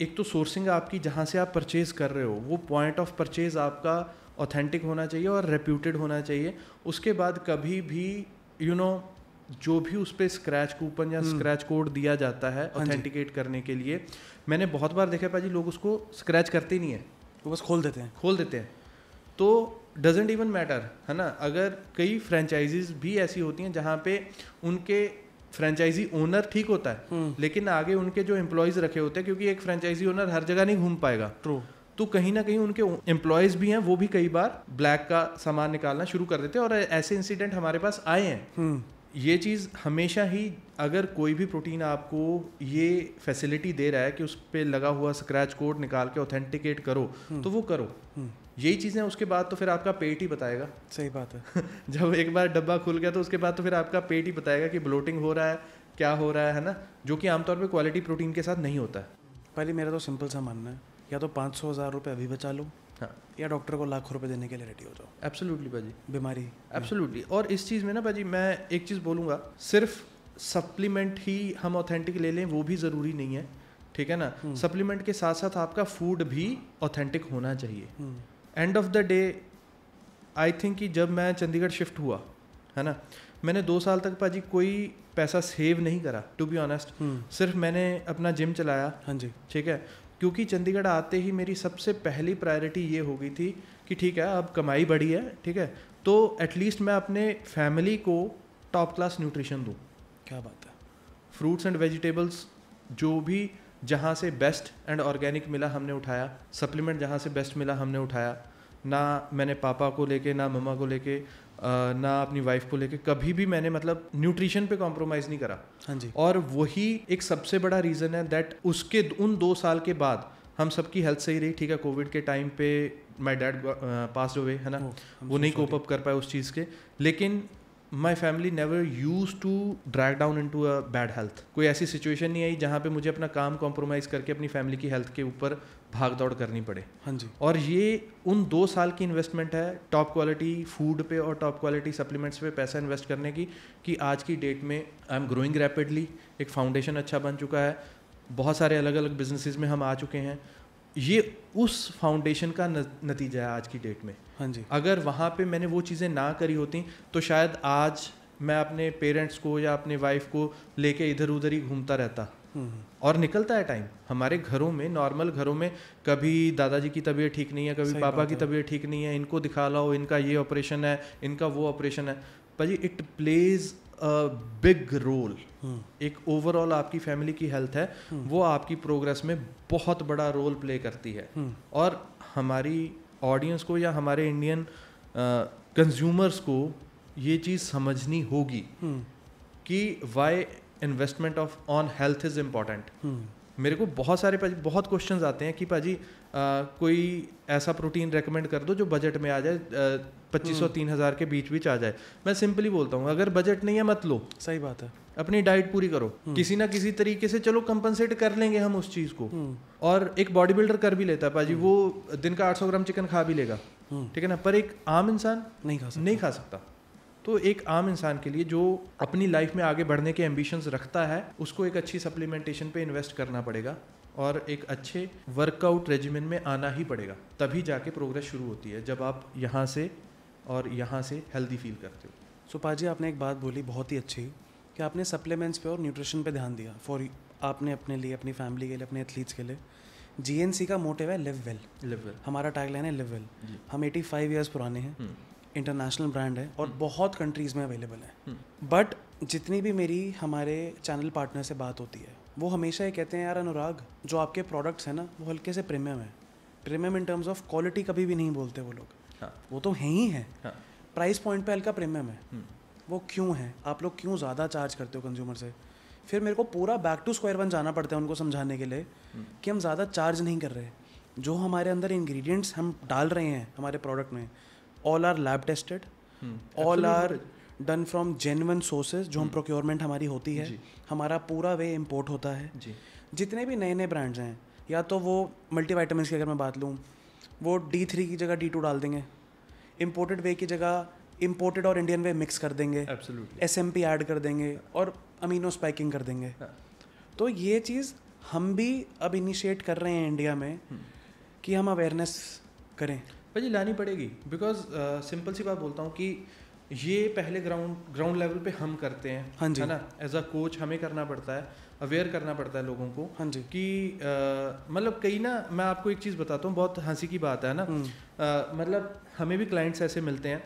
एक तो सोर्सिंग आपकी जहाँ से आप परचेज़ कर रहे हो वो पॉइंट ऑफ परचेज़ आपका ऑथेंटिक होना चाहिए और रेप्यूटेड होना चाहिए उसके बाद कभी भी यू you नो know, जो भी उस पर स्क्रैच कूपन या स्क्रैच हम्म। कोड दिया जाता है ऑथेंटिकेट हाँ करने के लिए मैंने बहुत बार देखा पाजी लोग उसको स्क्रैच करते नहीं है वो बस खोल देते हैं खोल देते हैं तो डजेंट इवन मैटर है ना अगर कई फ्रेंचाइजीज भी ऐसी होती हैं जहाँ पे उनके फ्रेंचाइजी ओनर ठीक होता है हम्म। लेकिन आगे उनके जो एम्प्लॉयज रखे होते हैं क्योंकि एक फ्रेंचाइजी ओनर हर जगह नहीं घूम पाएगा ट्रू तो कहीं ना कहीं उनके एम्प्लॉयज भी हैं वो भी कई बार ब्लैक का सामान निकालना शुरू कर देते हैं और ऐसे इंसिडेंट हमारे पास आए हैं हम्म। ये चीज़ हमेशा ही अगर कोई भी प्रोटीन आपको ये फैसिलिटी दे रहा है कि उस पर लगा हुआ स्क्रैच कोड निकाल के ऑथेंटिकेट करो हम्म। तो वो करो यही चीज़ें उसके बाद तो फिर आपका पेट ही बताएगा सही बात है जब एक बार डब्बा खुल गया तो उसके बाद तो फिर आपका पेट ही बताएगा कि ब्लोटिंग हो रहा है क्या हो रहा है ना जो कि आमतौर पर क्वालिटी प्रोटीन के साथ नहीं होता है पहले मेरा तो सिंपल सा मानना है या तो पाँच सौ हज़ार रुपये अभी बचा लो हाँ या डॉक्टर को लाखों रुपए देने के लिए रेडी हो जाओ एब्सोल्युटली भाजी बीमारी एब्सोल्युटली और इस चीज़ में ना भाजी मैं एक चीज़ बोलूँगा सिर्फ सप्लीमेंट ही हम ऑथेंटिक ले लें वो भी ज़रूरी नहीं है ठीक है ना सप्लीमेंट हम्म। के साथ साथ आपका फूड भी ऑथेंटिक होना चाहिए hmm. End of the day I think कि जब मैं चंडीगढ़ शिफ्ट हुआ है ना मैंने दो साल तक भाजी कोई पैसा सेव नहीं करा टू बी ऑनेस्ट सिर्फ मैंने अपना जिम चलाया हाँ जी ठीक है क्योंकि चंडीगढ़ आते ही मेरी सबसे पहली प्रायोरिटी ये हो गई थी कि ठीक है अब कमाई बढ़ी है ठीक है तो एटलीस्ट मैं अपने फैमिली को टॉप क्लास न्यूट्रिशन दूँ क्या बात है फ्रूट्स एंड वेजिटेबल्स जो भी जहाँ से बेस्ट एंड ऑर्गेनिक मिला हमने उठाया सप्लीमेंट जहाँ से बेस्ट मिला हमने उठाया ना मैंने पापा को लेके ना मम्मा को लेके ना अपनी वाइफ को लेके कभी भी मैंने मतलब न्यूट्रिशन पे कॉम्प्रोमाइज़ नहीं करा हाँ जी और वही एक सबसे बड़ा रीज़न है दैट उसके उन दो साल के बाद हम सबकी हेल्थ सही रही ठीक है कोविड के टाइम पे माय डैड पास हुए है ना वो नहीं कोप अप कर पाए उस चीज़ के लेकिन my family never use to drag down into a bad health कोई ऐसी सिचुएशन नहीं आई जहाँ पे मुझे अपना काम कॉम्प्रोमाइज करके अपनी फैमिली की हेल्थ के ऊपर भाग दौड़ करनी पड़े हाँ जी और ये उन दो साल की इन्वेस्टमेंट है टॉप क्वालिटी फूड पे और टॉप क्वालिटी सप्लीमेंट्स पे पैसा इन्वेस्ट करने की कि आज की डेट में आई एम ग्रोइंग रैपिडली एक फाउंडेशन अच्छा बन चुका है बहुत सारे अलग अलग बिजनेसिस में हम आ चुके हैं ये उस फाउंडेशन का नतीजा है आज की डेट में हाँ जी अगर वहाँ पे मैंने वो चीज़ें ना करी होती तो शायद आज मैं अपने पेरेंट्स को या अपने वाइफ को लेके इधर उधर ही घूमता रहता हम्म, हम्म। और निकलता है टाइम हमारे घरों में नॉर्मल घरों में कभी दादाजी की तबीयत ठीक नहीं है कभी पापा की तबीयत ठीक नहीं है इनको दिखा लाओ इनका ये ऑपरेशन है इनका वो ऑपरेशन है भाजी it plays big role hmm. एक ओवरऑल आपकी फैमिली की हेल्थ है वो आपकी प्रोग्रेस में बहुत बड़ा रोल प्ले करती है और हमारी ऑडियंस को या हमारे इंडियन कंज्यूमर्स को ये चीज़ समझनी होगी हम्म। कि why investment of on health is important मेरे को बहुत सारे बहुत क्वेश्चंस आते हैं कि भाजी कोई ऐसा प्रोटीन रेकमेंड कर दो जो बजट में आ जाए पच्चीस सौ हम्म। तीन हज़ार के बीच बीच आ जाए मैं सिंपली बोलता हूँ अगर बजट नहीं है मत लो सही बात है अपनी डाइट पूरी करो हम्म। किसी ना किसी तरीके से चलो कंपनसेट कर लेंगे हम उस चीज को हम्म। और एक बॉडी बिल्डर कर भी लेता है पाजी हम्म। वो दिन का 800 ग्राम चिकन खा भी लेगा ठीक है ना पर एक आम इंसान नहीं खा सकता नहीं खा सकता तो एक आम इंसान के लिए जो अपनी लाइफ में आगे बढ़ने के एम्बिशंस रखता है उसको एक अच्छी सप्लीमेंटेशन पे इन्वेस्ट करना पड़ेगा और एक अच्छे वर्कआउट रेजिमेंट में आना ही पड़ेगा तभी जाके प्रोग्रेस शुरू होती है जब आप यहाँ से और यहाँ से हेल्दी फील करते हो सो so, पाजी आपने एक बात बोली बहुत ही अच्छी कि आपने सप्लीमेंट्स पे और न्यूट्रिशन पे ध्यान दिया फॉर आपने अपने लिए अपनी फैमिली के लिए अपने एथलीट्स के लिए जी का मोटिव है लिव वेल लिव वेल हमारा टैगलाइन है लिव वेल हम एटी फाइव ईयर्स पुराने हैं इंटरनेशनल हम्म। ब्रांड है और हम्म। बहुत कंट्रीज़ में अवेलेबल है बट हम्म। जितनी भी मेरी हमारे चैनल पार्टनर से बात होती है वो हमेशा ये कहते हैं यार अनुराग जो आपके प्रोडक्ट्स हैं ना वो हल्के से प्रीमियम है premium in terms of quality कभी भी नहीं बोलते वो लोग हाँ. वो तो है ही है हाँ. प्राइस पॉइंट पे हल्का प्रीमियम है वो क्यों है आप लोग क्यों ज़्यादा चार्ज करते हो कंज्यूमर से फिर मेरे को पूरा बैक टू स्क्वायर वन जाना पड़ता है उनको समझाने के लिए हम्म। कि हम ज़्यादा चार्ज नहीं कर रहे जो हमारे अंदर इंग्रेडिएंट्स हम डाल रहे हैं हमारे प्रोडक्ट में all are lab tested all are done from genuine sources जो हम प्रोक्योरमेंट हम्म। हमारी होती है हमारा पूरा वे इम्पोर्ट होता है जितने भी नए नए ब्रांड्स हैं या तो वो मल्टीवाइटामस की अगर मैं बात लूँ वो डी थ्री की जगह डी टू डाल देंगे इम्पोर्टेड वे की जगह इम्पोर्टेड और इंडियन वे मिक्स कर देंगे एस एम पी एड कर देंगे और अमीनो स्पाइकिंग कर देंगे हाँ। तो ये चीज़ हम भी अब इनिशिएट कर रहे हैं इंडिया में हम्म। कि हम अवेयरनेस करें भाई लानी पड़ेगी बिकॉज सिंपल uh, सी बात बोलता हूँ कि ये पहले ग्राउंड ग्राउंड लेवल पे हम करते हैं हाँ जी है ना एज अ कोच हमें करना पड़ता है अवेयर करना पड़ता है लोगों को हाँ जी कि uh, मतलब कई ना मैं आपको एक चीज़ बताता हूँ बहुत हंसी की बात है ना हम्म। uh, मतलब हमें भी क्लाइंट्स ऐसे मिलते हैं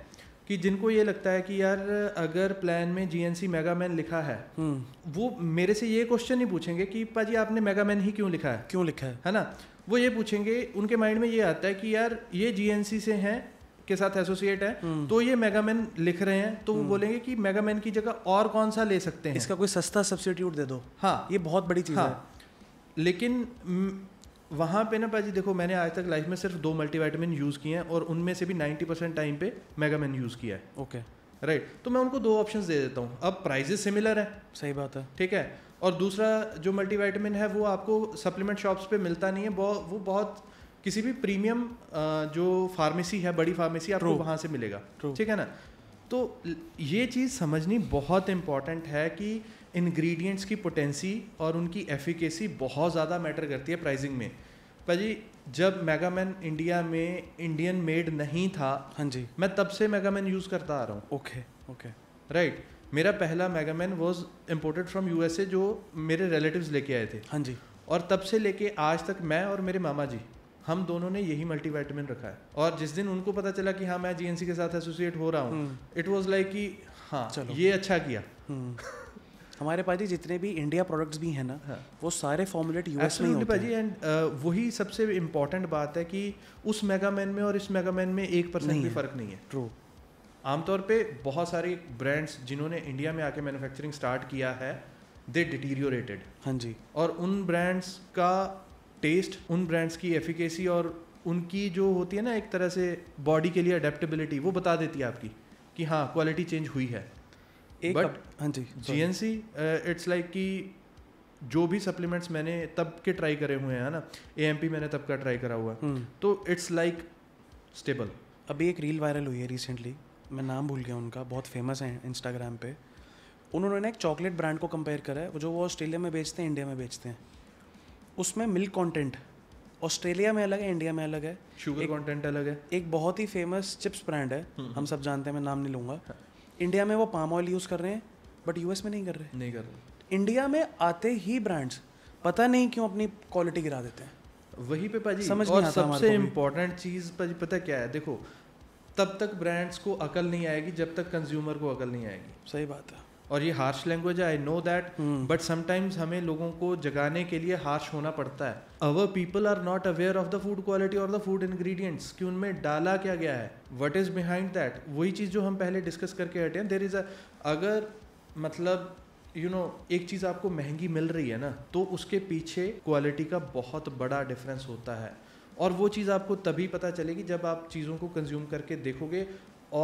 कि जिनको ये लगता है कि यार अगर प्लान में जीएनसी मैन लिखा है हम्म। वो मेरे से ये क्वेश्चन नहीं पूछेंगे कि पाजी आपने मेगा मैन ही क्यों लिखा है क्यों लिखा है है ना वो ये पूछेंगे उनके माइंड में ये आता है कि यार ये जीएनसी से हैं के साथ एसोसिएट है हम्म। तो ये मेगामैन लिख रहे हैं तो वो हम्म। बोलेंगे कि मेगामैन की जगह और कौन सा ले सकते हैं इसका कोई सस्ता सब्सिट्यूट दे दो हाँ ये बहुत बड़ी चीज़ हाँ, है लेकिन वहाँ पे ना भाजी देखो मैंने आज तक लाइफ में सिर्फ दो मल्टीवाइटमिन यूज़ किए हैं और उनमें से भी नाइन्टी परसेंट टाइम पे मेगामैन यूज़ किया है ओके राइट तो मैं उनको दो ऑप्शंस दे देता हूँ अब प्राइजेस सिमिलर है सही बात है ठीक है और दूसरा जो मल्टीवाइटामिन है वो आपको सप्लीमेंट शॉप्स पे मिलता नहीं है वो बहुत किसी भी प्रीमियम जो फार्मेसी है बड़ी फार्मेसी आपको वहाँ से मिलेगा ठीक है ना तो ये चीज़ समझनी बहुत इम्पॉर्टेंट है कि इंग्रेडिएंट्स की पोटेंसी और उनकी एफिकेसी बहुत ज़्यादा मैटर करती है प्राइसिंग में भाजी जब मेगा मैन इंडिया में इंडियन मेड नहीं था हाँ जी मैं तब से मैन यूज़ करता आ रहा हूँ ओके ओके राइट मेरा पहला man was imported from a जो मेरे रिलेटिव लेके आए थे हाँ जी और तब से लेके आज तक मैं और मेरे मामा जी हम दोनों ने यही मल्टीविटामिन रखा है और जिस दिन उनको पता चला कि हाँ मैं जीएनसी के साथ एसोसिएट हो रहा हूँ इट वॉज लाइक कि हाँ ये अच्छा किया हम्म। हमारे पास जितने भी इंडिया प्रोडक्ट्स भी हैं ना हाँ. वो सारे फॉर्मुलेट यूएस में होते हैं एंड uh, वही सबसे इम्पोर्टेंट बात है कि उस मेगा मैन में और इस मेगा मैन में एक परसेंट भी फर्क नहीं है ट्रू आमतौर पे बहुत सारे ब्रांड्स जिन्होंने इंडिया में आके मैन्युफैक्चरिंग स्टार्ट किया है दे डिटीरियोरेटेड हाँ जी और उन ब्रांड्स का टेस्ट उन ब्रांड्स की एफिकेसी और उनकी जो होती है ना एक तरह से बॉडी के लिए अडेप्टेबिलिटी वो बता देती है आपकी कि हाँ क्वालिटी चेंज हुई है एक हाँ जी G N C it's like कि जो भी सप्लीमेंट्स मैंने तब के ट्राई करे हुए हैं ना ए एम पी मैंने तब का ट्राई करा हुआ हम्म। तो इट्स लाइक स्टेबल अभी एक रील वायरल हुई है रिसेंटली मैं नाम भूल गया उनका बहुत फेमस है इंस्टाग्राम पे उन्होंने एक चॉकलेट ब्रांड को कंपेयर करा है जो वो ऑस्ट्रेलिया में बेचते हैं इंडिया में बेचते हैं उसमें मिल्क कंटेंट ऑस्ट्रेलिया में अलग है इंडिया में अलग है शुगर कंटेंट अलग है एक बहुत ही फेमस चिप्स ब्रांड है हम्म, हम्म। हम सब जानते हैं मैं नाम नहीं लूँगा हाँ। इंडिया में वो पाम ऑयल यूज़ कर रहे हैं बट यूएस में नहीं कर रहे नहीं कर रहे इंडिया में आते ही ब्रांड्स पता नहीं क्यों अपनी क्वालिटी गिरा देते हैं वही पे पाजी समझ और सबसे इम्पोर्टेंट चीज़ पाजी पता क्या है देखो तब तक ब्रांड्स को अकल नहीं आएगी जब तक कंज्यूमर को अकल नहीं आएगी सही बात है और ये हार्श लैंग्वेज है I know that but sometimes हमें लोगों को जगाने के लिए हार्श होना पड़ता है our people are not aware of the food quality और द फूड इन्ग्रीडियंट्स कि उनमें डाला क्या गया है वट इज़ बिहाइंड दैट वही चीज़ जो हम पहले डिस्कस करके हटे हैं देर इज़ अ अगर मतलब यू you नो know, एक चीज़ आपको महंगी मिल रही है ना तो उसके पीछे क्वालिटी का बहुत बड़ा डिफरेंस होता है और वो चीज़ आपको तभी पता चलेगी जब आप चीज़ों को कंज्यूम करके देखोगे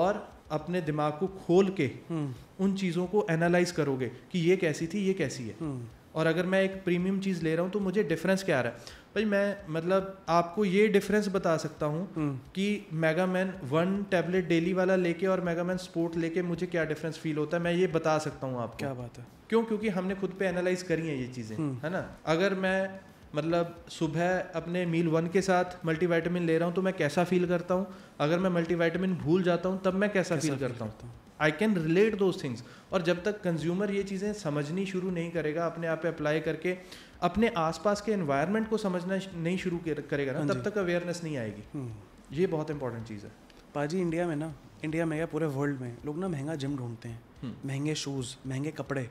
और अपने दिमाग को खोल के हम्म। उन चीज़ों को एनालाइज करोगे कि ये कैसी थी ये कैसी है हम्म। और अगर मैं एक प्रीमियम चीज़ ले रहा हूँ तो मुझे डिफरेंस क्या आ रहा है भाई मैं मतलब आपको ये डिफरेंस बता सकता हूँ हम्म। कि mega man one tablet daily वाला लेके और मेगा मैन स्पोर्ट लेके मुझे क्या डिफरेंस फील होता है मैं ये बता सकता हूँ आपको क्या बात है क्यों क्योंकि हमने खुद पे एनालाइज करी है ये चीज़ें है ना अगर मैं मतलब सुबह अपने मील वन के साथ मल्टीविटामिन ले रहा हूँ तो मैं कैसा फील करता हूँ अगर मैं मल्टीविटामिन भूल जाता हूँ तब मैं कैसा, कैसा फील करता हूँ I can relate those things और जब तक कंज्यूमर ये चीज़ें समझनी शुरू नहीं करेगा अपने आप पे अप्लाई करके अपने आसपास के एनवायरनमेंट को समझना नहीं शुरू करेगा ना हाँ तब तक अवेयरनेस नहीं आएगी हम्म। ये बहुत इंपॉर्टेंट चीज़ है पाजी इंडिया में ना इंडिया में या पूरे वर्ल्ड में लोग ना महंगा जिम ढूंढते हैं हम्म। महंगे शूज़ महंगे कपड़े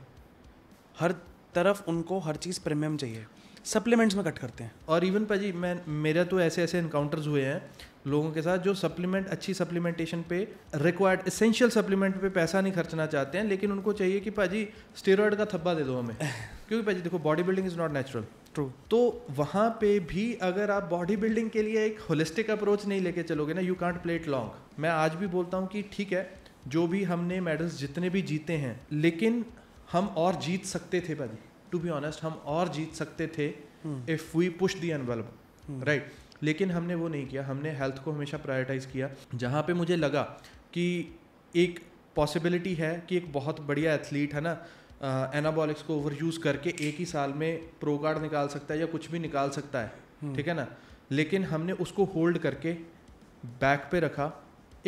हर तरफ उनको हर चीज़ प्रीमियम चाहिए सप्लीमेंट्स में कट करते हैं और इवन भाजी मैं मेरे तो ऐसे ऐसे इनकाउंटर्स हुए हैं लोगों के साथ जो सप्लीमेंट अच्छी सप्लीमेंटेशन पे रिक्वायर्ड एसेंशियल सप्लीमेंट पे पैसा नहीं खर्चना चाहते हैं लेकिन उनको चाहिए कि भाजी स्टेरॉयड का थप्पा दे दो हमें क्योंकि भाजी देखो body building is not natural true तो वहाँ पे भी अगर आप बॉडी बिल्डिंग के लिए एक होलिस्टिक अप्रोच नहीं लेके चलोगे ना you can't play it long मैं आज भी बोलता हूँ कि ठीक है जो भी हमने मेडल्स जितने भी जीते हैं लेकिन हम और जीत सकते थे भाजी टू बी ऑनेस्ट हम और जीत सकते थे if we push the envelope right लेकिन हमने वो नहीं किया हमने हेल्थ को हमेशा प्रायोरिटाइज किया जहाँ पे मुझे लगा कि एक पॉसिबिलिटी है कि एक बहुत बढ़िया एथलीट है ना एनाबॉलिक्स को ओवर यूज़ करके एक ही साल में प्रो कार्ड निकाल सकता है या कुछ भी निकाल सकता है hmm. ठीक है ना लेकिन हमने उसको होल्ड करके बैक पे रखा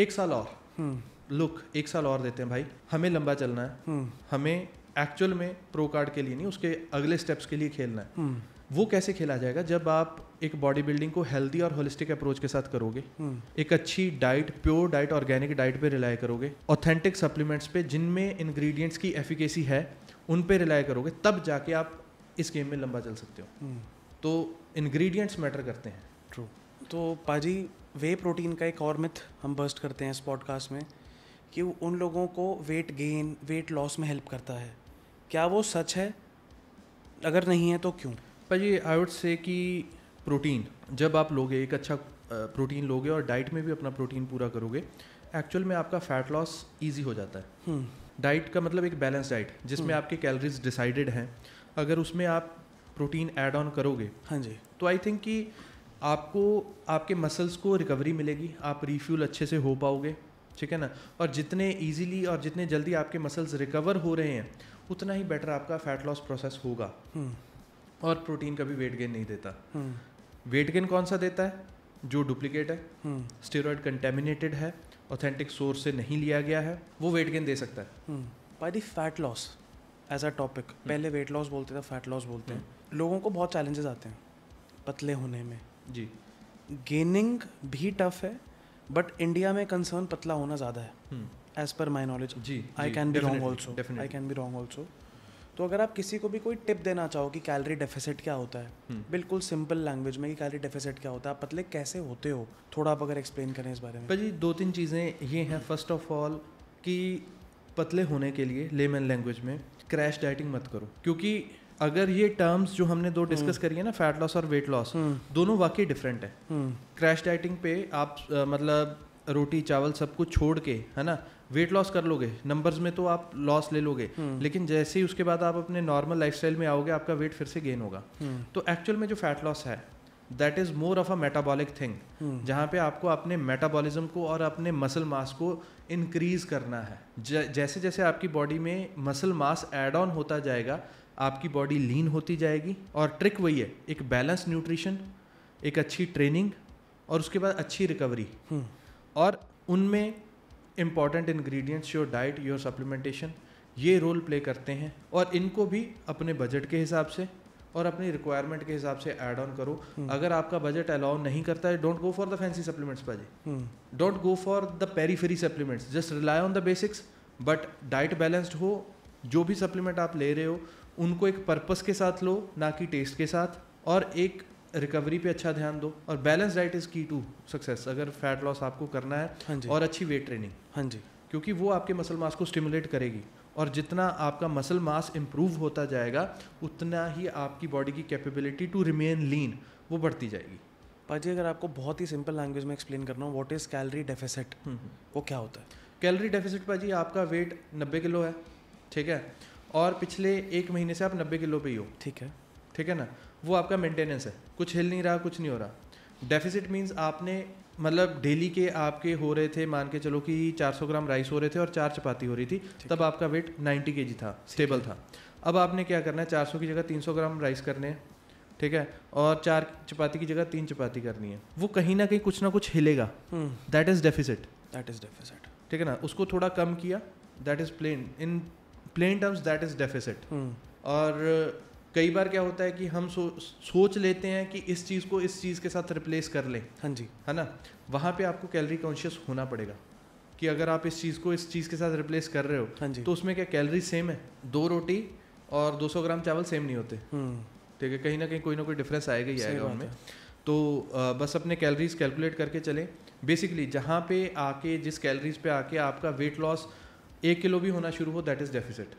एक साल और लुक hmm. एक साल और देते हैं भाई हमें लंबा चलना है hmm. हमें एक्चुअल में प्रो कार्ड के लिए नहीं उसके अगले स्टेप्स के लिए खेलना है हम्म। वो कैसे खेला जाएगा जब आप एक बॉडी बिल्डिंग को हेल्दी और होलिस्टिक अप्रोच के साथ करोगे हम्म। एक अच्छी diet pure diet organic diet पे रिलाई करोगे ऑथेंटिक सप्लीमेंट्स पे जिनमें इंग्रेडिएंट्स की एफिकेसी है उन पे रिलाई करोगे तब जाके आप इस गेम में लंबा चल सकते हो हम्म। तो इंग्रेडिएंट्स मैटर करते हैं ट्रू तो पाजी वे प्रोटीन का एक और मिथ हम बस्ट करते हैं इस पॉडकास्ट में कि उन लोगों को वेट गेन वेट लॉस में हेल्प करता है क्या वो सच है अगर नहीं है तो क्यों भाई आई वुड से कि प्रोटीन जब आप लोगे एक अच्छा प्रोटीन लोगे और डाइट में भी अपना प्रोटीन पूरा करोगे एक्चुअल में आपका फैट लॉस ईजी हो जाता है हम्म। डाइट का मतलब एक बैलेंस डाइट जिसमें हम्म। आपके कैलोरीज डिसाइडेड हैं अगर उसमें आप प्रोटीन ऐड ऑन करोगे हाँ जी तो आई थिंक कि आपको आपके मसल्स को रिकवरी मिलेगी आप रिफ्यूल अच्छे से हो पाओगे ठीक है ना और जितने इजीली और जितने जल्दी आपके मसल्स रिकवर हो रहे हैं उतना ही बेटर आपका फैट लॉस प्रोसेस होगा हम्म। और प्रोटीन कभी वेट गेन नहीं देता वेट हम्म। गेन कौन सा देता है जो डुप्लीकेट है स्टेरॉयड हम्म। कंटेमिनेटेड है ऑथेंटिक सोर्स से नहीं लिया गया है वो वेट गेन दे सकता है by the fat loss as a topic पहले वेट लॉस बोलते थे फैट लॉस बोलते हैं लोगों को बहुत चैलेंजेस आते हैं पतले होने में जी गेनिंग भी टफ है बट इंडिया में कंसर्न पतला होना ज़्यादा है एज पर माई नॉलेज जी I can be wrong also I can be wrong also तो अगर आप किसी को भी कोई टिप देना चाहो कि कैलरी डेफिसिट क्या होता है hmm. बिल्कुल सिंपल लैंग्वेज में कि कैलरी डेफिसिट क्या होता है आप पतले कैसे होते हो थोड़ा आप अगर एक्सप्लेन करें इस बारे में भाई दो तीन चीज़ें ये हैं फर्स्ट ऑफ ऑल कि पतले होने के लिए लेमन लैंग्वेज में क्रैश डाइटिंग मत करो क्योंकि अगर ये टर्म्स जो हमने दो डिस्कस हम्म। करी है ना फैट लॉस और वेट लॉस हम्म। दोनों वाकई डिफरेंट है क्रैश डाइटिंग पे आप मतलब रोटी चावल सब कुछ छोड़ के है ना वेट लॉस कर लोगे नंबर्स में तो आप लॉस ले लोगे हम्म। लेकिन जैसे ही उसके बाद आप अपने नॉर्मल लाइफस्टाइल में आओगे आपका वेट फिर से गेन होगा हम्म। तो एक्चुअल में जो फैट लॉस है that is more of a metabolic thing जहाँ पे आपको अपने मेटाबॉलिज्म को और अपने मसल मास को इनक्रीज करना है ज- जैसे जैसे आपकी बॉडी में मसल मास एड ऑन होता जाएगा आपकी बॉडी लीन होती जाएगी और ट्रिक वही है एक बैलेंस न्यूट्रिशन एक अच्छी ट्रेनिंग और उसके बाद अच्छी रिकवरी हम्म। और उनमें important ingredients your diet your supplementation ये रोल प्ले करते हैं और इनको भी अपने बजट के हिसाब से और अपनी रिक्वायरमेंट के हिसाब से ऐड ऑन करो हम्म। अगर आपका बजट अलाउ नहीं करता है don't go for the fancy supplements भाजी don't go for the periphery supplements just rely on the basics but diet balanced हो जो भी सप्लीमेंट आप ले रहे हो उनको एक पर्पस के साथ लो ना कि टेस्ट के साथ और एक रिकवरी पे अच्छा ध्यान दो और balance diet is key to success अगर फैट लॉस आपको करना है हाँ जी और अच्छी वेट ट्रेनिंग हाँ जी क्योंकि वो आपके मसल मास को स्टिमुलेट करेगी और जितना आपका मसल मास इम्प्रूव होता जाएगा उतना ही आपकी बॉडी की कैपेबिलिटी टू रिमेन लीन वो बढ़ती जाएगी भाजी अगर आपको बहुत ही सिंपल लैंग्वेज में एक्सप्लेन करना हो वॉट इज़ कैलरी डेफिसिट वो क्या होता है कैलरी डेफिसिट भाजी आपका वेट नब्बे किलो है ठीक है और पिछले एक महीने से आप नब्बे किलो पे ही हो ठीक है ठीक है ना वो आपका मेंटेनेंस है कुछ हिल नहीं रहा कुछ नहीं हो रहा डेफिसिट मीन्स आपने मतलब डेली के आपके हो रहे थे मान के चलो कि 400 ग्राम राइस हो रहे थे और चार चपाती हो रही थी तब आपका वेट 90 के था स्टेबल था अब आपने क्या करना है 400 की जगह 300 ग्राम राइस करने हैं ठीक है और चार चपाती की जगह तीन चपाती करनी है वो कहीं ना कहीं कुछ ना कुछ हिलेगा that is deficit that is deficit ठीक है ना उसको थोड़ा कम किया that is plain in plain terms that is deficit और कई बार क्या होता है कि हम सो, सोच लेते हैं कि इस चीज़ को इस चीज़ के साथ रिप्लेस कर लें हाँ जी है ना वहाँ पे आपको कैलोरी कॉन्शियस होना पड़ेगा कि अगर आप इस चीज़ को इस चीज़ के साथ रिप्लेस कर रहे हो हाँ जी तो उसमें क्या कैलोरी सेम है दो रोटी और 200 ग्राम चावल सेम नहीं होते हम्म। ठीक है कहीं ना कहीं कोई ना कोई डिफरेंस आएगा ही आएगा उनमें तो बस अपने कैलरीज कैलकुलेट करके चलें बेसिकली जहाँ पे आके जिस कैलरीज पे आके आपका वेट लॉस एक किलो भी होना शुरू हो दैट इज़ डेफिसिट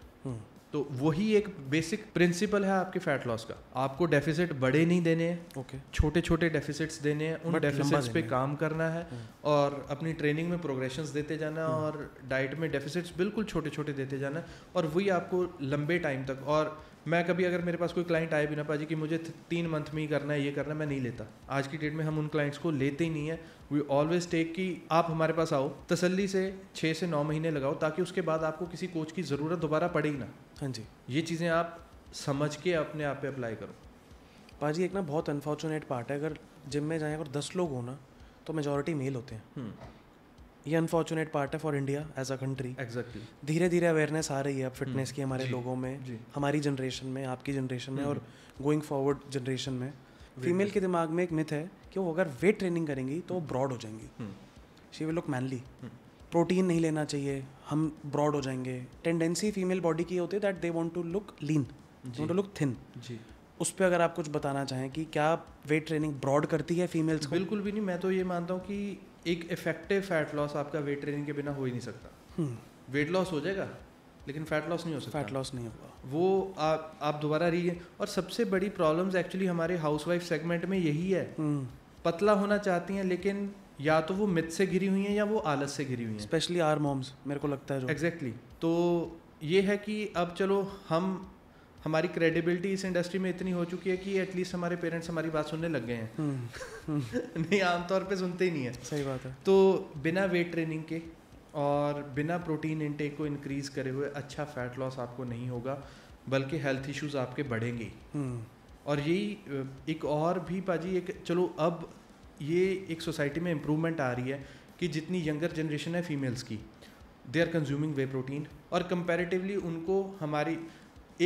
तो वही एक बेसिक प्रिंसिपल है आपके फैट लॉस का आपको डेफिसिट बड़े नहीं देने हैं ओके okay. छोटे छोटे डेफिसिट्स देने हैं उन डेफिसिट्स पे काम करना है हम्म। और अपनी ट्रेनिंग में प्रोग्रेशन देते जाना है हम्म। और डाइट में डेफिसिट्स बिल्कुल छोटे छोटे देते जाना और वही आपको लंबे टाइम तक और मैं कभी अगर मेरे पास कोई क्लाइंट आए बिना पाजी कि मुझे तीन मंथ में ही करना है ये करना है मैं नहीं लेता आज की डेट में हम उन क्लाइंट्स को लेते ही नहीं है वी ऑलवेज टेक कि आप हमारे पास आओ तसल्ली से छः से नौ महीने लगाओ ताकि उसके बाद आपको किसी कोच की ज़रूरत दोबारा पड़े ही ना हाँ जी ये चीज़ें आप समझ के अपने आप पे अप्लाई करो पाजी एक ना बहुत अनफॉर्चुनेट पार्ट है अगर जिम में जाएँ अगर दस लोग हो ना तो मेजोरिटी मेल होते हैं हम्म। ये अनफॉर्चुनेट पार्ट है for India as a country exactly धीरे धीरे अवेयरनेस आ रही है अब फिटनेस हम्म। की हमारे लोगों में हमारी जनरेशन में आपकी जनरेशन में हम्म। और गोइंग फॉरवर्ड जनरेशन में फीमेल के दिमाग में एक मिथ है कि वो अगर वेट ट्रेनिंग करेंगी तो वो ब्रॉड हो जाएंगी she will look manly protein नहीं लेना चाहिए हम ब्रॉड हो जाएंगे टेंडेंसी फीमेल बॉडी की होती है that they want to look lean want to look thin जी उस पर अगर आप कुछ बताना चाहें कि क्या वेट ट्रेनिंग ब्रॉड करती है फीमेल्स को बिल्कुल भी नहीं मैं तो ये मानता हूँ कि एक इफेक्टिव फैट लॉस आपका वेट ट्रेनिंग के बिना हो ही नहीं सकता वेट हम्म। लॉस हो जाएगा लेकिन फैट लॉस नहीं हो सकता फैट लॉस नहीं होगा वो आप आप दोबारा रही है और सबसे बड़ी प्रॉब्लम्स एक्चुअली हमारे हाउसवाइफ सेगमेंट में यही है हम्म। पतला होना चाहती हैं लेकिन या तो वो मिथ से घिरी हुई हैं या वो आलस से घिरी हुई हैं स्पेशली आर मॉम्स मेरे को लगता है एग्जैक्टली exactly. तो ये है कि अब चलो हम हमारी क्रेडिबिलिटी इस इंडस्ट्री में इतनी हो चुकी है कि एटलीस्ट हमारे पेरेंट्स हमारी बात सुनने लग गए हैं हम्म। नहीं आमतौर पे सुनते ही नहीं है सही बात है तो बिना वेट ट्रेनिंग के और बिना प्रोटीन इनटेक को इनक्रीज करे हुए अच्छा फैट लॉस आपको नहीं होगा बल्कि हेल्थ इश्यूज आपके बढ़ेंगे हम्म। और यही एक और भी पाजी एक चलो अब ये एक सोसाइटी में इम्प्रूवमेंट आ रही है कि जितनी यंगर जनरेशन है फीमेल्स की they are consuming whey protein और कंपेरेटिवली उनको हमारी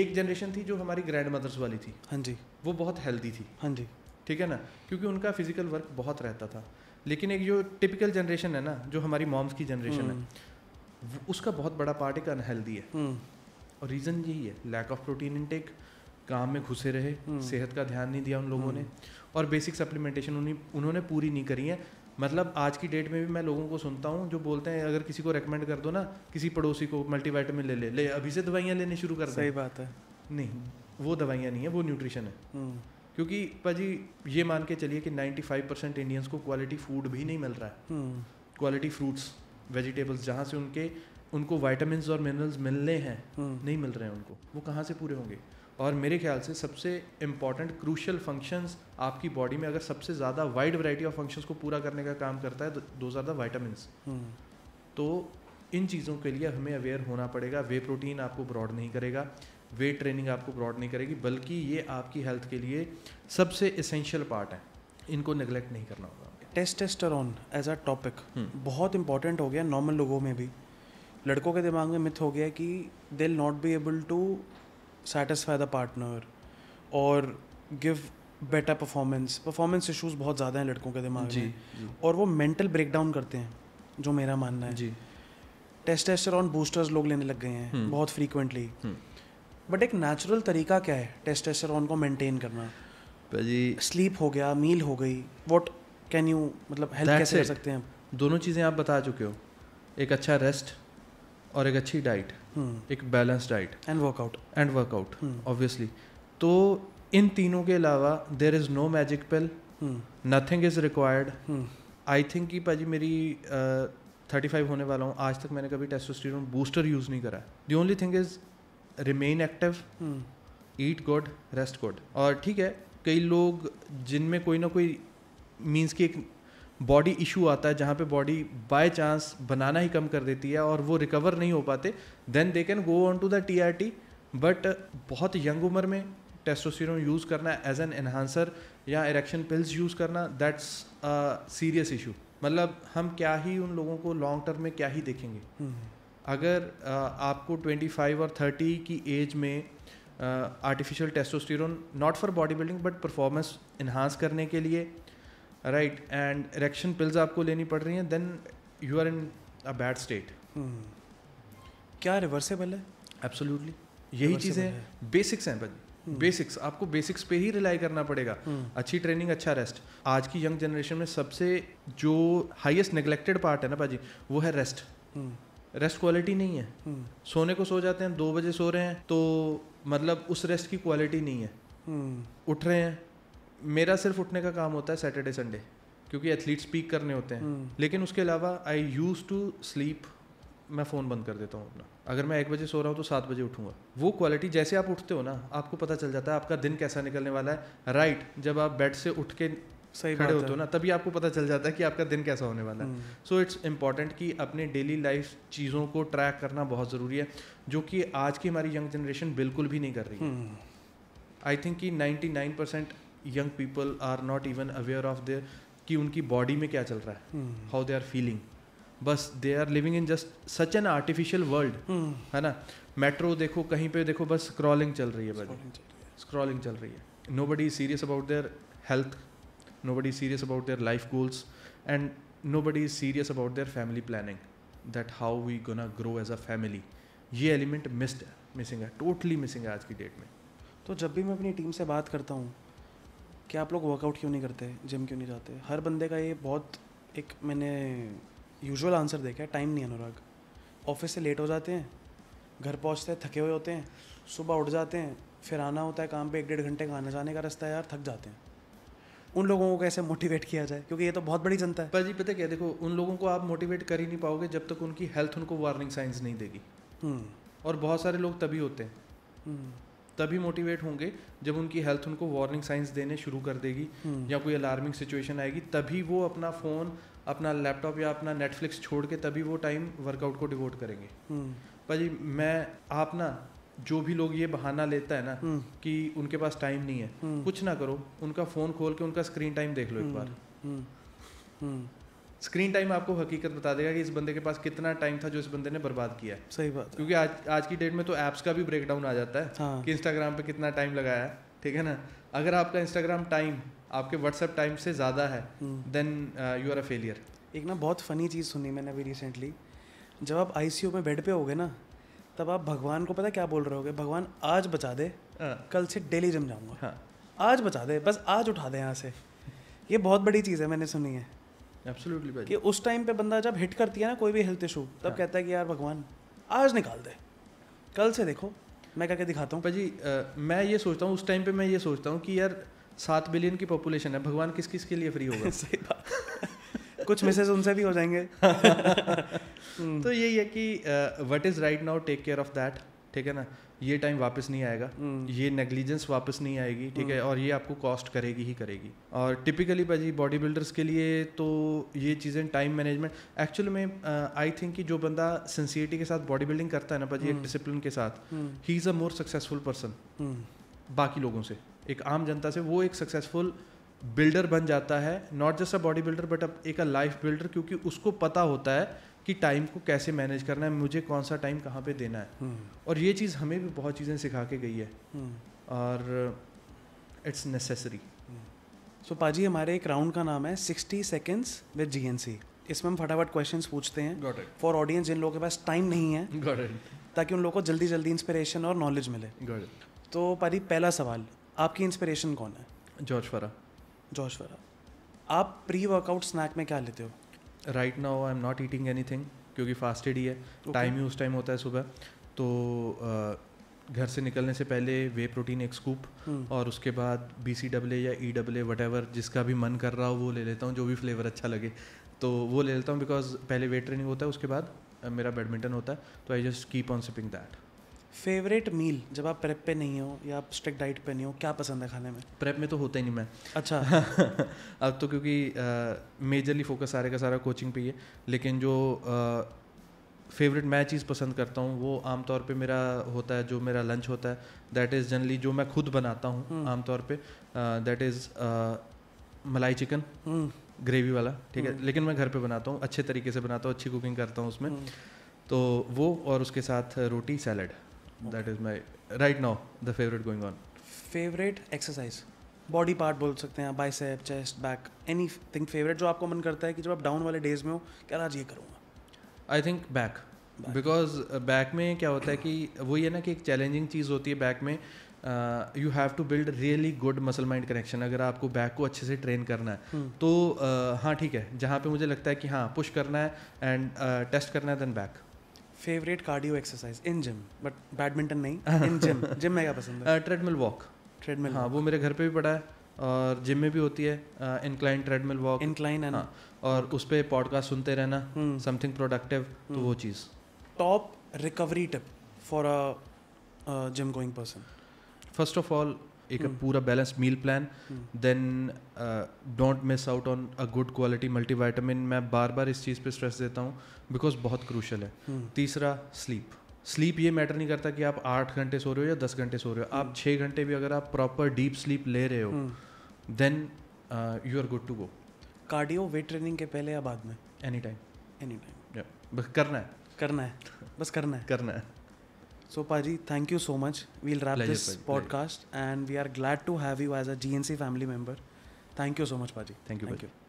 एक जनरेशन थी जो हमारी ग्रैंड मदर्स वाली थी हाँ जी वो बहुत हेल्दी थी हाँ जी ठीक है ना क्योंकि उनका फिजिकल वर्क बहुत रहता था लेकिन एक जो टिपिकल जनरेशन है ना जो हमारी मॉम्स की जनरेशन है हम्म। उसका बहुत बड़ा पार्ट एक अनहेल्दी है हम्म। और रीज़न यही है लैक ऑफ प्रोटीन इनटेक काम में घुसे रहे हम्म। सेहत का ध्यान नहीं दिया उन लोगों ने और बेसिक सप्लीमेंटेशन उन्हीं उन्होंने पूरी नहीं करी है मतलब आज की डेट में भी मैं लोगों को सुनता हूँ जो बोलते हैं अगर किसी को रेकमेंड कर दो ना किसी पड़ोसी को मल्टीवाइटमिन ले ले ले अभी से दवाइयाँ लेने शुरू कर सही बात है नहीं वो दवाइयाँ नहीं है वो न्यूट्रिशन है क्योंकि भाजी ये मान के चलिए कि 95 परसेंट इंडियंस को क्वालिटी फूड भी नहीं मिल रहा है क्वालिटी फ्रूट्स वेजिटेबल्स जहाँ से उनके उनको वाइटामस और मिनरल्स मिलने हैं हम्म। नहीं मिल रहे हैं उनको वो कहाँ से पूरे होंगे और मेरे ख्याल से सबसे इम्पॉर्टेंट क्रूशल फंक्शंस आपकी बॉडी में अगर सबसे ज़्यादा वाइड वैरायटी ऑफ फंक्शंस को पूरा करने का काम करता है दोज आर द वाइटामस तो इन चीज़ों के लिए हमें अवेयर होना पड़ेगा वे प्रोटीन आपको ब्रॉड नहीं करेगा वेट ट्रेनिंग आपको ब्रॉड नहीं करेगी बल्कि ये आपकी हेल्थ के लिए सबसे इसेंशियल पार्ट है इनको निगलेक्ट नहीं करना होगा ऑन एज अ टॉपिक बहुत इंपॉर्टेंट हो गया नॉर्मल लोगों में भी लड़कों के दिमाग में मिथ हो गया कि they not be able to satisfy the partner और give better performance performance issues बहुत ज़्यादा हैं लड़कों के दिमाग में और वो मेंटल ब्रेकडाउन करते हैं जो मेरा मानना है जी ऑन बूस्टर्स लोग लेने लग गए हैं हम्म। बहुत फ्रीक्वेंटली हम्म। बट एक नेचुरल तरीका क्या है ऑन को मेंटेन करना जी स्लीप हो गया मील हो गई वॉट कैन यू मतलब हेल्प कैसे कर सकते हैं दोनों चीज़ें आप बता चुके हो एक अच्छा रेस्ट और एक अच्छी डाइट हम्म। एक balance diet and workout and workout obviously तो इन तीनों के अलावा there is no magic pill nothing is required I think कि भाजी मेरी थर्टी uh, फाइव होने वाला हूँ आज तक मैंने कभी टेस्टोस्टेरोन बूस्टर यूज़ नहीं करा the only thing is remain active eat good rest good और ठीक है कई लोग जिनमें कोई ना कोई मीन्स की एक बॉडी इशू आता है जहाँ पे बॉडी बाय चांस बनाना ही कम कर देती है और वो रिकवर नहीं हो पाते then they can go on to the T R T but बहुत यंग उम्र में टेस्टोसिरोन यूज़ करना एज एन एनहांसर या इरेक्शन पिल्स यूज़ करना दैट्स सीरियस इशू मतलब हम क्या ही उन लोगों को लॉन्ग टर्म में क्या ही देखेंगे hmm. अगर आ, आपको 25 और 30 की एज में artificial testosterone not for body building but performance enhance करने के लिए राइट एंड इरेक्शन पिल्स आपको लेनी पड़ रही हैं then you are in a bad state क्या रिवर्सेबल है एब्सोल्युटली यही चीज़ें बेसिक्स हैं भाई बेसिक्स हम्म। आपको बेसिक्स पे ही रिलाई करना पड़ेगा हम्म। अच्छी ट्रेनिंग अच्छा रेस्ट आज की यंग जनरेशन में सबसे जो हाईएस्ट निगलेक्टेड पार्ट है ना भाजी वो है रेस्ट रेस्ट क्वालिटी नहीं है हम्म। सोने को सो जाते हैं दो बजे सो रहे हैं तो मतलब उस रेस्ट की क्वालिटी नहीं है उठ रहे हैं मेरा सिर्फ उठने का काम होता है सैटरडे संडे क्योंकि एथलीट पीक करने होते हैं हम्म। लेकिन उसके अलावा आई यूज़ टू स्लीप मैं फ़ोन बंद कर देता हूँ अपना अगर मैं एक बजे सो रहा हूँ तो सात बजे उठूँगा वो क्वालिटी जैसे आप उठते हो ना आपको पता चल जाता है आपका दिन कैसा निकलने वाला है राइट right, जब आप बेड से उठ के सही खड़े होते हो ना तभी आपको पता चल जाता है कि आपका दिन कैसा होने वाला है सो इट्स इम्पॉर्टेंट कि अपने डेली लाइफ चीज़ों को ट्रैक करना बहुत ज़रूरी है जो कि आज की हमारी यंग जनरेशन बिल्कुल भी नहीं कर रही आई थिंक हम्म। कि ninety nine percent young people are not even aware of their कि उनकी बॉडी में क्या चल रहा है हाउ दे आर फीलिंग बस they are living in just such an artificial world है ना मेट्रो देखो कहीं पे देखो बस स्क्रॉलिंग चल रही है बड़ी स्क्रॉलिंग चल रही है nobody serious about their health nobody serious about their life goals and nobody is serious about their family planning that how we gonna grow as a family ये एलिमेंट मिस्ड मिसिंग है टोटली मिसिंग है आज की डेट में तो जब भी मैं अपनी टीम से बात करता हूँ कि आप लोग वर्कआउट क्यों नहीं करते जिम क्यों नहीं जाते हर बंदे का ये बहुत एक मैंने यूजुअल आंसर देखा है टाइम नहीं अनुराग ऑफिस से लेट हो जाते हैं घर पहुंचते हैं थके हुए होते हैं सुबह उठ जाते हैं फिर आना होता है काम पे एक डेढ़ घंटे का आने जाने का रास्ता है यार थक जाते हैं उन लोगों को कैसे मोटिवेट किया जाए क्योंकि ये तो बहुत बड़ी जनता है पर जी पता क्या देखो उन लोगों को आप मोटिवेट कर ही नहीं पाओगे जब तक उनकी हेल्थ उनको वार्निंग साइंस नहीं देगी हम्म। और बहुत सारे लोग तभी होते हैं हम्म। तभी मोटिवेट होंगे जब उनकी हेल्थ उनको वार्निंग साइंस देने शुरू कर देगी हम्म। या कोई अलार्मिंग सिचुएशन आएगी तभी वो अपना फ़ोन अपना लैपटॉप या अपना नेटफ्लिक्स छोड़ के तभी वो टाइम वर्कआउट को डिवोट करेंगे हम्म। भाजी मैं आप ना जो भी लोग ये बहाना लेता है ना हम्म। कि उनके पास टाइम नहीं है कुछ ना करो उनका फ़ोन खोल के उनका स्क्रीन टाइम देख लो एक बार स्क्रीन टाइम आपको हकीकत बता देगा कि इस बंदे के पास कितना टाइम था जो इस बंदे ने बर्बाद किया सही बात क्योंकि आज आज की डेट में तो ऐप्स का भी ब्रेकडाउन आ जाता है हाँ। कि इंस्टाग्राम पे कितना टाइम लगाया है ठीक है ना अगर आपका इंस्टाग्राम टाइम आपके व्हाट्सएप टाइम से ज़्यादा है then you are a failure एक ना बहुत फ़नी चीज़ सुनी मैंने अभी रिसेंटली जब आप आई में बेड पे गए ना तब आप भगवान को पता क्या बोल रहे होगे भगवान आज बचा दे हाँ। कल से डेली जम जाऊँगा हाँ आज बचा दे बस आज उठा दे यहाँ से ये बहुत बड़ी चीज़ है मैंने सुनी है एब्सोल्युटली कि उस टाइम पे बंदा जब हिट करती है ना कोई भी हेल्थ इशू तब हाँ। कहता है कि यार भगवान आज निकाल दे कल से देखो मैं क्या दिखाता हूँ भाजी मैं ये सोचता हूँ उस टाइम पे मैं ये सोचता हूँ कि यार सात बिलियन की पॉपुलेशन है भगवान किस किस के लिए फ्री होगा सही बात कुछ मैसेज उनसे भी हो जाएंगे तो यही है कि what is right now take care of that ठीक है ना ये टाइम वापस नहीं आएगा हम्म। ये नेग्लिजेंस वापस नहीं आएगी ठीक है हम्म। और ये आपको कॉस्ट करेगी ही करेगी और टिपिकली भाजी बॉडी बिल्डर्स के लिए तो ये चीज़ें टाइम मैनेजमेंट एक्चुअल में आई थिंक कि जो बंदा सिंसियरिटी के साथ बॉडी बिल्डिंग करता है ना भाजी एक डिसिप्लिन हम्म। के साथ ही is a more successful person बाकी लोगों से एक आम जनता से वो एक सक्सेसफुल बिल्डर बन जाता है not just a body builder but एक अ लाइफ बिल्डर क्योंकि उसको पता होता है कि टाइम को कैसे मैनेज करना है मुझे कौन सा टाइम कहाँ पे देना है हम्म। और ये चीज़ हमें भी बहुत चीज़ें सिखा के गई है हम्म। और इट्स नेसेसरी सो पाजी हमारे एक राउंड का नाम है sixty seconds with G N C इसमें हम फटाफट क्वेश्चन पूछते हैं फॉर ऑडियंस जिन लोगों के पास टाइम नहीं है ताकि उन लोगों को जल्दी जल्दी इंस्पिरेशन और नॉलेज मिले तो पाजी पहला सवाल आपकी इंस्पिरेशन कौन है जॉर्ज फरा जॉर्ज फरा आप प्री वर्कआउट स्नैक में क्या लेते हो right now I am not eating anything क्योंकि फास्टेड ही है टाइम okay. ही उस टाइम होता है सुबह तो घर से निकलने से पहले वे प्रोटीन एक स्कूप हम्म। और उसके बाद बी सी डब्ले या ई डब्ले वट एवर जिसका भी मन कर रहा हो वो ले लेता हूँ जो भी फ्लेवर अच्छा लगे तो वो ले लेता हूँ बिकॉज पहले वेट ट्रेनिंग होता है उसके बाद मेरा बैडमिंटन होता है तो I just keep on sipping that favourite meal जब आप प्रेप पे नहीं हो या आप स्ट्रिक्ट डाइट पे नहीं हो क्या पसंद है खाने में प्रेप में तो होता ही नहीं मैं अच्छा अब तो क्योंकि मेजरली फोकस सारे का सारा कोचिंग पे ही है लेकिन जो फेवरेट मैं चीज़ पसंद करता हूँ वो आमतौर पे मेरा होता है जो मेरा लंच होता है दैट इज़ जनरली जो मैं खुद बनाता हूँ आमतौर पर that is malai chicken gravy हम्म। वाला ठीक है हम्म। लेकिन मैं घर पे बनाता हूँ अच्छे तरीके से बनाता हूँ अच्छी कुकिंग करता हूँ उसमें हम्म। तो वो और उसके साथ रोटी salad that is my right now the favourite going on favourite exercise body part बोल सकते हैं bicep chest back anything favourite जो आपको मन करता है कि जब आप डाउन वाले डेज में हो क्या आज ये करूँगा I think back because back में क्या होता है कि वही है ना कि एक चैलेंजिंग चीज़ होती है बैक में you have to build really good muscle mind connection अगर आपको बैक को अच्छे से ट्रेन करना है hmm. तो uh, हाँ ठीक है जहाँ पे मुझे लगता है कि हाँ पुश करना है एंड टेस्ट uh, करना है then back favourite cardio exercise in gym but badminton नहीं इन जिम जिम में क्या पसंद है ट्रेडमिल वॉक ट्रेडमिल हाँ वो मेरे घर पे भी पड़ा है और जिम में भी होती है इनक्लाइन ट्रेडमिल वॉक इनक्लाइन है ना और उस पर पॉडकास्ट सुनते रहना समथिंग हम्म। प्रोडक्टिव तो वो हम्म। चीज़ top recovery tip for a gym going person first of all एक hmm. पूरा balance meal plan then don't miss out on a good quality multivitamin मैं बार बार इस चीज़ पे स्ट्रेस देता हूँ बिकॉज बहुत क्रूशल है hmm. तीसरा स्लीप स्लीप ये मैटर नहीं करता कि आप आठ घंटे सो रहे हो या दस घंटे सो रहे हो आप hmm. छः घंटे भी अगर आप प्रॉपर डीप स्लीप ले रहे हो then you are good to go cardio weight training के पहले या बाद में एनी टाइम एनी टाइम करना है करना है बस करना है करना है So, Paji, thank you so much. We'll wrap Pleasure, this Paji. podcast, Pleasure. and we are glad to have you as a GNC family member. Thank you so much, Paji. Thank you. Thank Paji. you.